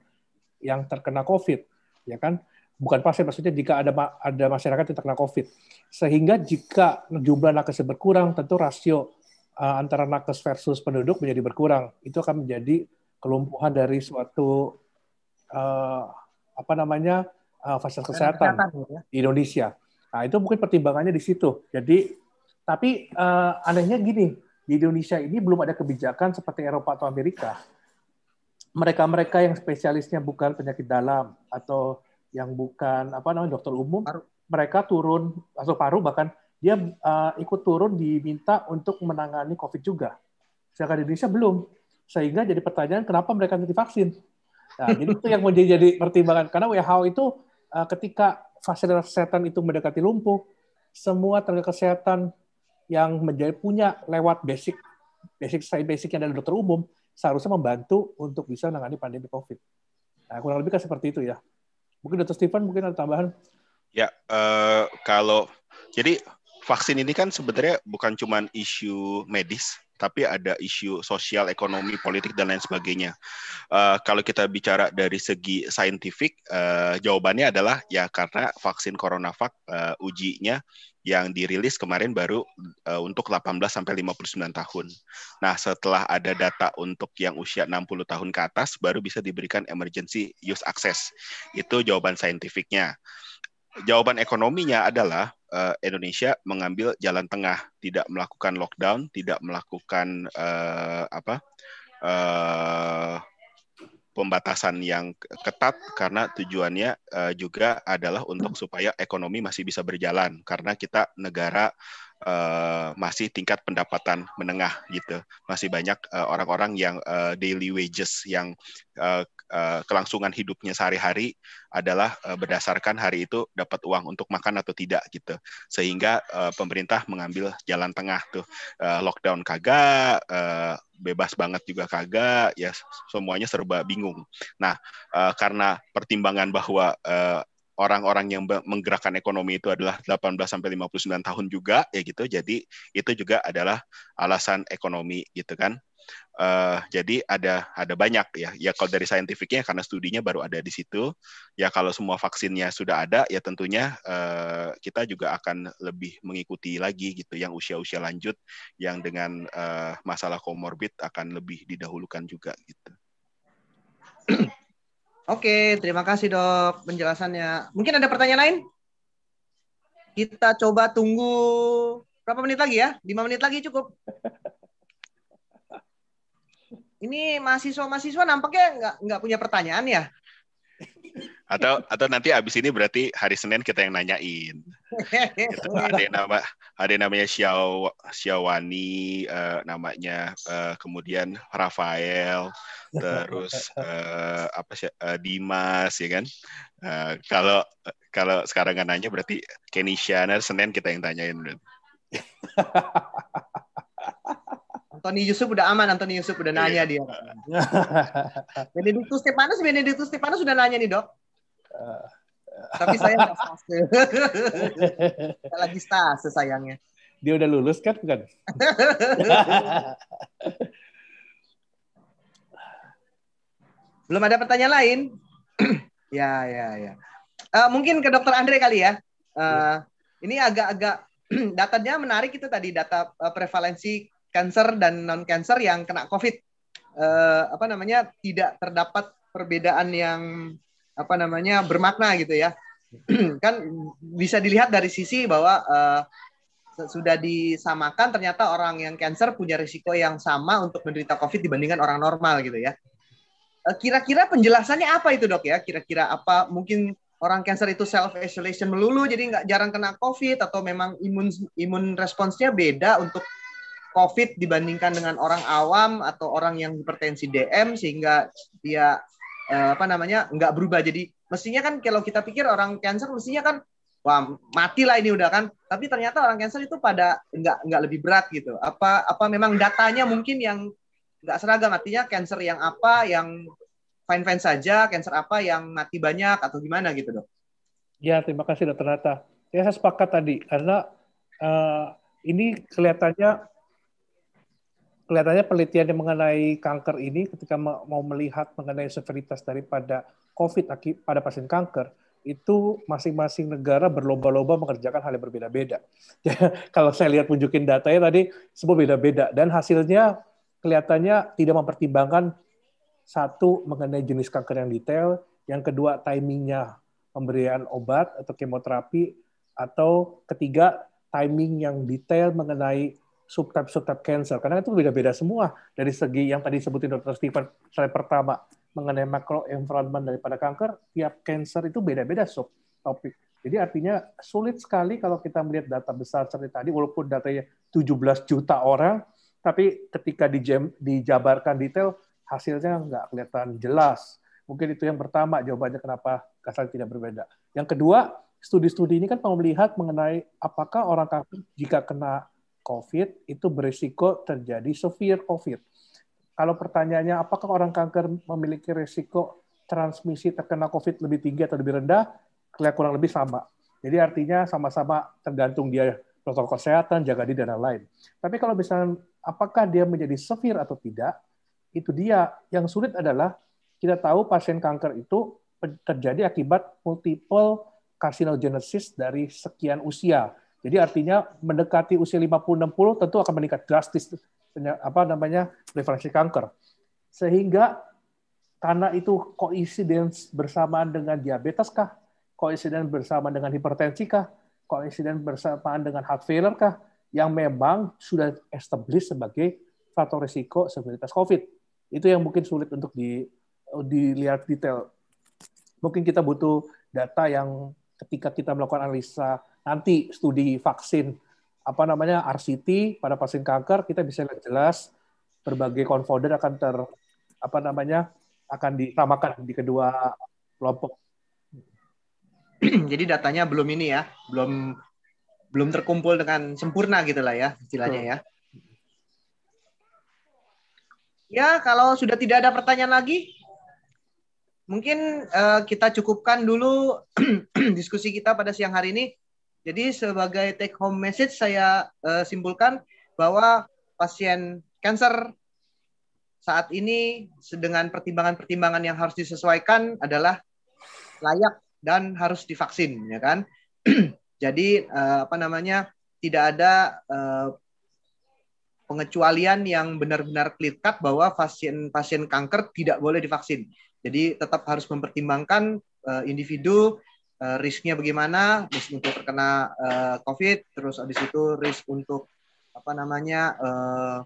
yang terkena COVID, ya kan? bukan pasien maksudnya jika ada ada masyarakat yang terkena COVID. Sehingga jika jumlah nakes berkurang, tentu rasio uh, antara nakes versus penduduk menjadi berkurang. Itu akan menjadi kelumpuhan dari suatu uh, apa namanya uh, fasilitas kesehatan, gitu ya. di Indonesia. Nah, itu mungkin pertimbangannya di situ. Jadi tapi uh, anehnya gini, di Indonesia ini belum ada kebijakan seperti Eropa atau Amerika. Mereka-mereka yang spesialisnya bukan penyakit dalam atau yang bukan apa namanya dokter umum, paru. mereka turun masuk paru bahkan dia uh, ikut turun diminta untuk menangani COVID juga. Sedangkan di Indonesia belum. Sehingga jadi pertanyaan kenapa mereka tidak divaksin. Nah, jadi itu yang menjadi jadi pertimbangan karena WHO itu uh, ketika fasilitas kesehatan itu mendekati lumpuh, semua tenaga kesehatan yang menjadi punya lewat basic basic basic yang dari dokter umum seharusnya membantu untuk bisa menangani pandemi COVID. Nah, kurang lebih kan seperti itu ya. Mungkin Dr. Stefan mungkin ada tambahan. Ya, uh, kalau jadi vaksin ini kan sebenarnya bukan cuma isu medis, tapi ada isu sosial, ekonomi, politik dan lain sebagainya. Uh, kalau kita bicara dari segi saintifik, uh, jawabannya adalah ya karena vaksin CoronaVac uh, ujinya yang dirilis kemarin baru uh, untuk 18 sampai 59 tahun. Nah, setelah ada data untuk yang usia 60 tahun ke atas baru bisa diberikan emergency use access. Itu jawaban saintifiknya. Jawaban ekonominya adalah uh, Indonesia mengambil jalan tengah, tidak melakukan lockdown, tidak melakukan uh, apa? Uh, pembatasan yang ketat karena tujuannya uh, juga adalah untuk supaya ekonomi masih bisa berjalan karena kita negara Eh, masih tingkat pendapatan menengah gitu. Masih banyak eh, orang-orang uh, yang uh, daily wages yang uh, uh, kelangsungan hidupnya sehari-hari adalah uh, berdasarkan hari itu dapat uang untuk makan atau tidak gitu. Sehingga uh, pemerintah mengambil jalan tengah tuh. Uh, lockdown kagak, uh, bebas banget juga kagak, ya semuanya serba bingung. Nah, uh, karena pertimbangan bahwa uh, orang-orang yang menggerakkan ekonomi itu adalah 18 sampai 59 tahun juga ya gitu. Jadi itu juga adalah alasan ekonomi gitu kan. Uh, jadi ada ada banyak ya. Ya kalau dari saintifiknya karena studinya baru ada di situ. Ya kalau semua vaksinnya sudah ada ya tentunya uh, kita juga akan lebih mengikuti lagi gitu yang usia-usia lanjut yang dengan uh, masalah komorbid akan lebih didahulukan juga gitu. [CLEARS THROAT] Oke, terima kasih dok penjelasannya. Mungkin ada pertanyaan lain? Kita coba tunggu berapa menit lagi ya? 5 menit lagi cukup. Ini mahasiswa-mahasiswa nampaknya nggak nggak punya pertanyaan ya atau atau nanti abis ini berarti hari Senin kita yang nanyain gitu. [LAUGHS] ada yang nama ada yang namanya Xiao Xiao uh, eh, namanya uh, kemudian Rafael terus uh, apa sih uh, Dimas ya kan uh, kalau kalau sekarang nggak nanya berarti Kenisha nah, Senin kita yang tanyain berarti. [LAUGHS] Yusuf udah aman, Antoni Yusuf udah nanya iya. dia. Benedictus Stefanus, Benedictus Stefanus sudah nanya nih dok. Tapi saya nggak stase. lagi stase sayangnya. Dia udah lulus kan bukan? [LAUGHS] Belum ada pertanyaan lain? [CLEARS THROAT] ya ya ya. Uh, mungkin ke Dokter Andre kali ya. Uh, ini agak-agak [CLEARS THROAT] datanya menarik itu tadi data eh, prevalensi kanker dan non kanker yang kena COVID. Uh, apa namanya tidak terdapat perbedaan yang apa namanya bermakna gitu ya [CLEARS THROAT] kan bisa dilihat dari sisi bahwa uh, sudah disamakan ternyata orang yang cancer punya risiko yang sama untuk menderita COVID dibandingkan orang normal gitu ya. Eh, kira-kira penjelasannya apa itu dok ya? Kira-kira apa mungkin orang cancer itu self isolation melulu jadi nggak jarang kena COVID atau memang imun imun responsnya beda untuk COVID dibandingkan dengan orang awam atau orang yang hipertensi DM sehingga dia Eh, apa namanya nggak berubah jadi mestinya kan kalau kita pikir orang cancer mestinya kan wah mati lah ini udah kan tapi ternyata orang cancer itu pada nggak nggak lebih berat gitu apa apa memang datanya mungkin yang nggak seragam artinya cancer yang apa yang fine fine saja cancer apa yang mati banyak atau gimana gitu dok ya terima kasih dokter Nata ya saya sepakat tadi karena uh, ini kelihatannya kelihatannya penelitian yang mengenai kanker ini ketika mau melihat mengenai severitas daripada COVID pada pasien kanker, itu masing-masing negara berlomba-lomba mengerjakan hal yang berbeda-beda. [LAUGHS] Ya, kalau saya lihat tunjukin datanya tadi, semua beda-beda. Dan hasilnya kelihatannya tidak mempertimbangkan satu mengenai jenis kanker yang detail, yang kedua timingnya pemberian obat atau kemoterapi, atau ketiga timing yang detail mengenai subtype-subtype cancer. Karena itu beda-beda semua dari segi yang tadi sebutin Dr. Steven slide pertama mengenai makro environment daripada kanker, tiap cancer itu beda-beda sub topik. Jadi artinya sulit sekali kalau kita melihat data besar seperti tadi, walaupun datanya 17 juta orang, tapi ketika dijabarkan detail, hasilnya nggak kelihatan jelas. Mungkin itu yang pertama jawabannya kenapa kasar tidak berbeda. Yang kedua, studi-studi ini kan mau melihat mengenai apakah orang kanker jika kena COVID itu berisiko terjadi severe COVID. Kalau pertanyaannya apakah orang kanker memiliki risiko transmisi terkena COVID lebih tinggi atau lebih rendah, kurang lebih sama. Jadi artinya sama-sama tergantung dia protokol kesehatan, jaga diri, dan lain-lain. Tapi kalau misalnya apakah dia menjadi severe atau tidak, itu dia. Yang sulit adalah kita tahu pasien kanker itu terjadi akibat multiple carcinogenesis dari sekian usia. Jadi artinya mendekati usia 50-60 tentu akan meningkat drastis apa namanya prevalensi kanker. Sehingga karena itu koinsidens bersamaan dengan diabetes kah? Koinsiden bersamaan dengan hipertensi kah? Koinsiden bersamaan dengan heart failure kah? Yang memang sudah established sebagai faktor risiko severitas COVID. Itu yang mungkin sulit untuk di, dilihat detail. Mungkin kita butuh data yang ketika kita melakukan analisa nanti studi vaksin apa namanya RCT pada pasien kanker kita bisa lihat jelas berbagai confounder akan ter apa namanya akan disamakan di kedua kelompok. Jadi datanya belum ini ya, belum belum terkumpul dengan sempurna gitulah ya istilahnya ya. Ya, kalau sudah tidak ada pertanyaan lagi, mungkin uh, kita cukupkan dulu [CLEARS THROAT] diskusi kita pada siang hari ini. Jadi sebagai take home message saya uh, simpulkan bahwa pasien kanker saat ini dengan pertimbangan-pertimbangan yang harus disesuaikan adalah layak dan harus divaksin ya kan. [CLEARS THROAT] Jadi uh, apa namanya tidak ada uh, pengecualian yang benar-benar clear cut bahwa pasien pasien kanker tidak boleh divaksin. Jadi tetap harus mempertimbangkan uh, individu uh, risknya bagaimana, risk untuk terkena uh, COVID, terus habis itu risk untuk apa namanya uh,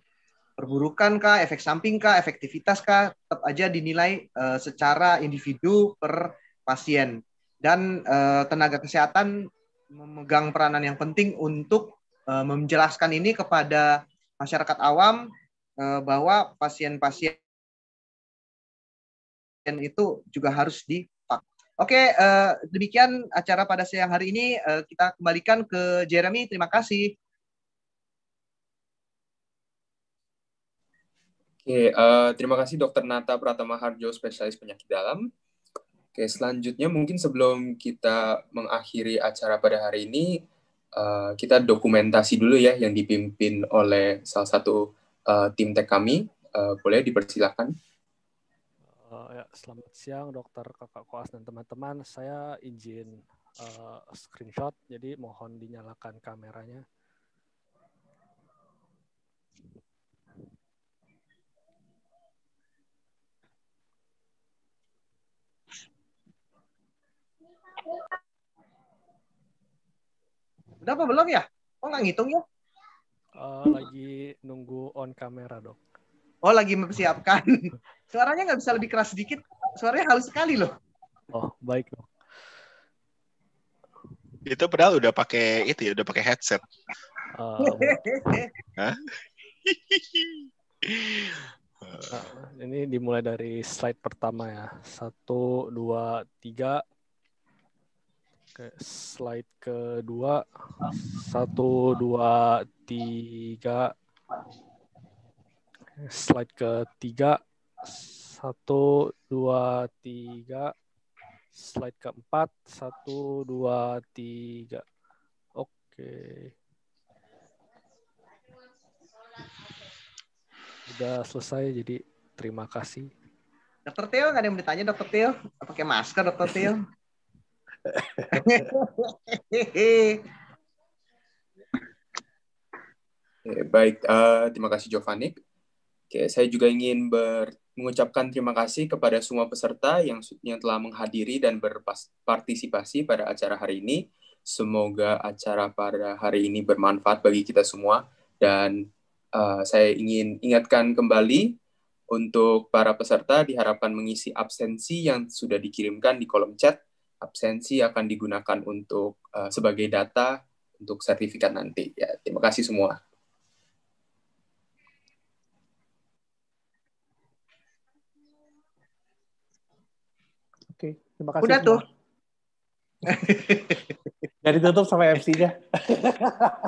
perburukan kah, efek samping kah, efektivitas kah, tetap aja dinilai uh, secara individu per pasien. Dan uh, tenaga kesehatan memegang peranan yang penting untuk uh, menjelaskan ini kepada masyarakat awam uh, bahwa pasien-pasien itu juga harus di Oke, uh, demikian acara pada siang hari ini. Uh, kita kembalikan ke Jeremy. Terima kasih. Oke, uh, terima kasih Dr. Nata Pratama Harjo, spesialis penyakit dalam. Oke, selanjutnya mungkin sebelum kita mengakhiri acara pada hari ini, uh, kita dokumentasi dulu ya yang dipimpin oleh salah satu uh, tim tech kami. Uh, boleh dipersilakan. Uh, ya, selamat siang dokter kakak koas dan teman-teman. Saya izin uh, screenshot, jadi mohon dinyalakan kameranya. Udah apa belum ya? Kok nggak ngitung ya? Uh, lagi nunggu on kamera dok. Oh lagi mempersiapkan. [LAUGHS] Suaranya nggak bisa lebih keras sedikit. Suaranya halus sekali loh. Oh baik loh. Itu padahal udah pakai itu ya, udah pakai headset. Uh, Nah, [LAUGHS] ini dimulai dari slide pertama ya. Satu, dua, tiga. slide kedua. Satu, dua, tiga slide ke tiga satu dua tiga slide keempat satu dua tiga oke sudah selesai jadi terima kasih dokter Tio nggak ada yang ditanya dokter Tio pakai masker dokter hehehe [LAUGHS] Baik, uh, terima kasih Giovanni. Oke, saya juga ingin ber, mengucapkan terima kasih kepada semua peserta yang yang telah menghadiri dan berpartisipasi pada acara hari ini. Semoga acara pada hari ini bermanfaat bagi kita semua dan uh, saya ingin ingatkan kembali untuk para peserta diharapkan mengisi absensi yang sudah dikirimkan di kolom chat. Absensi akan digunakan untuk uh, sebagai data untuk sertifikat nanti. Ya, terima kasih semua. Terima kasih. Udah semua. tuh. Jadi tutup sama MC-nya. [LAUGHS]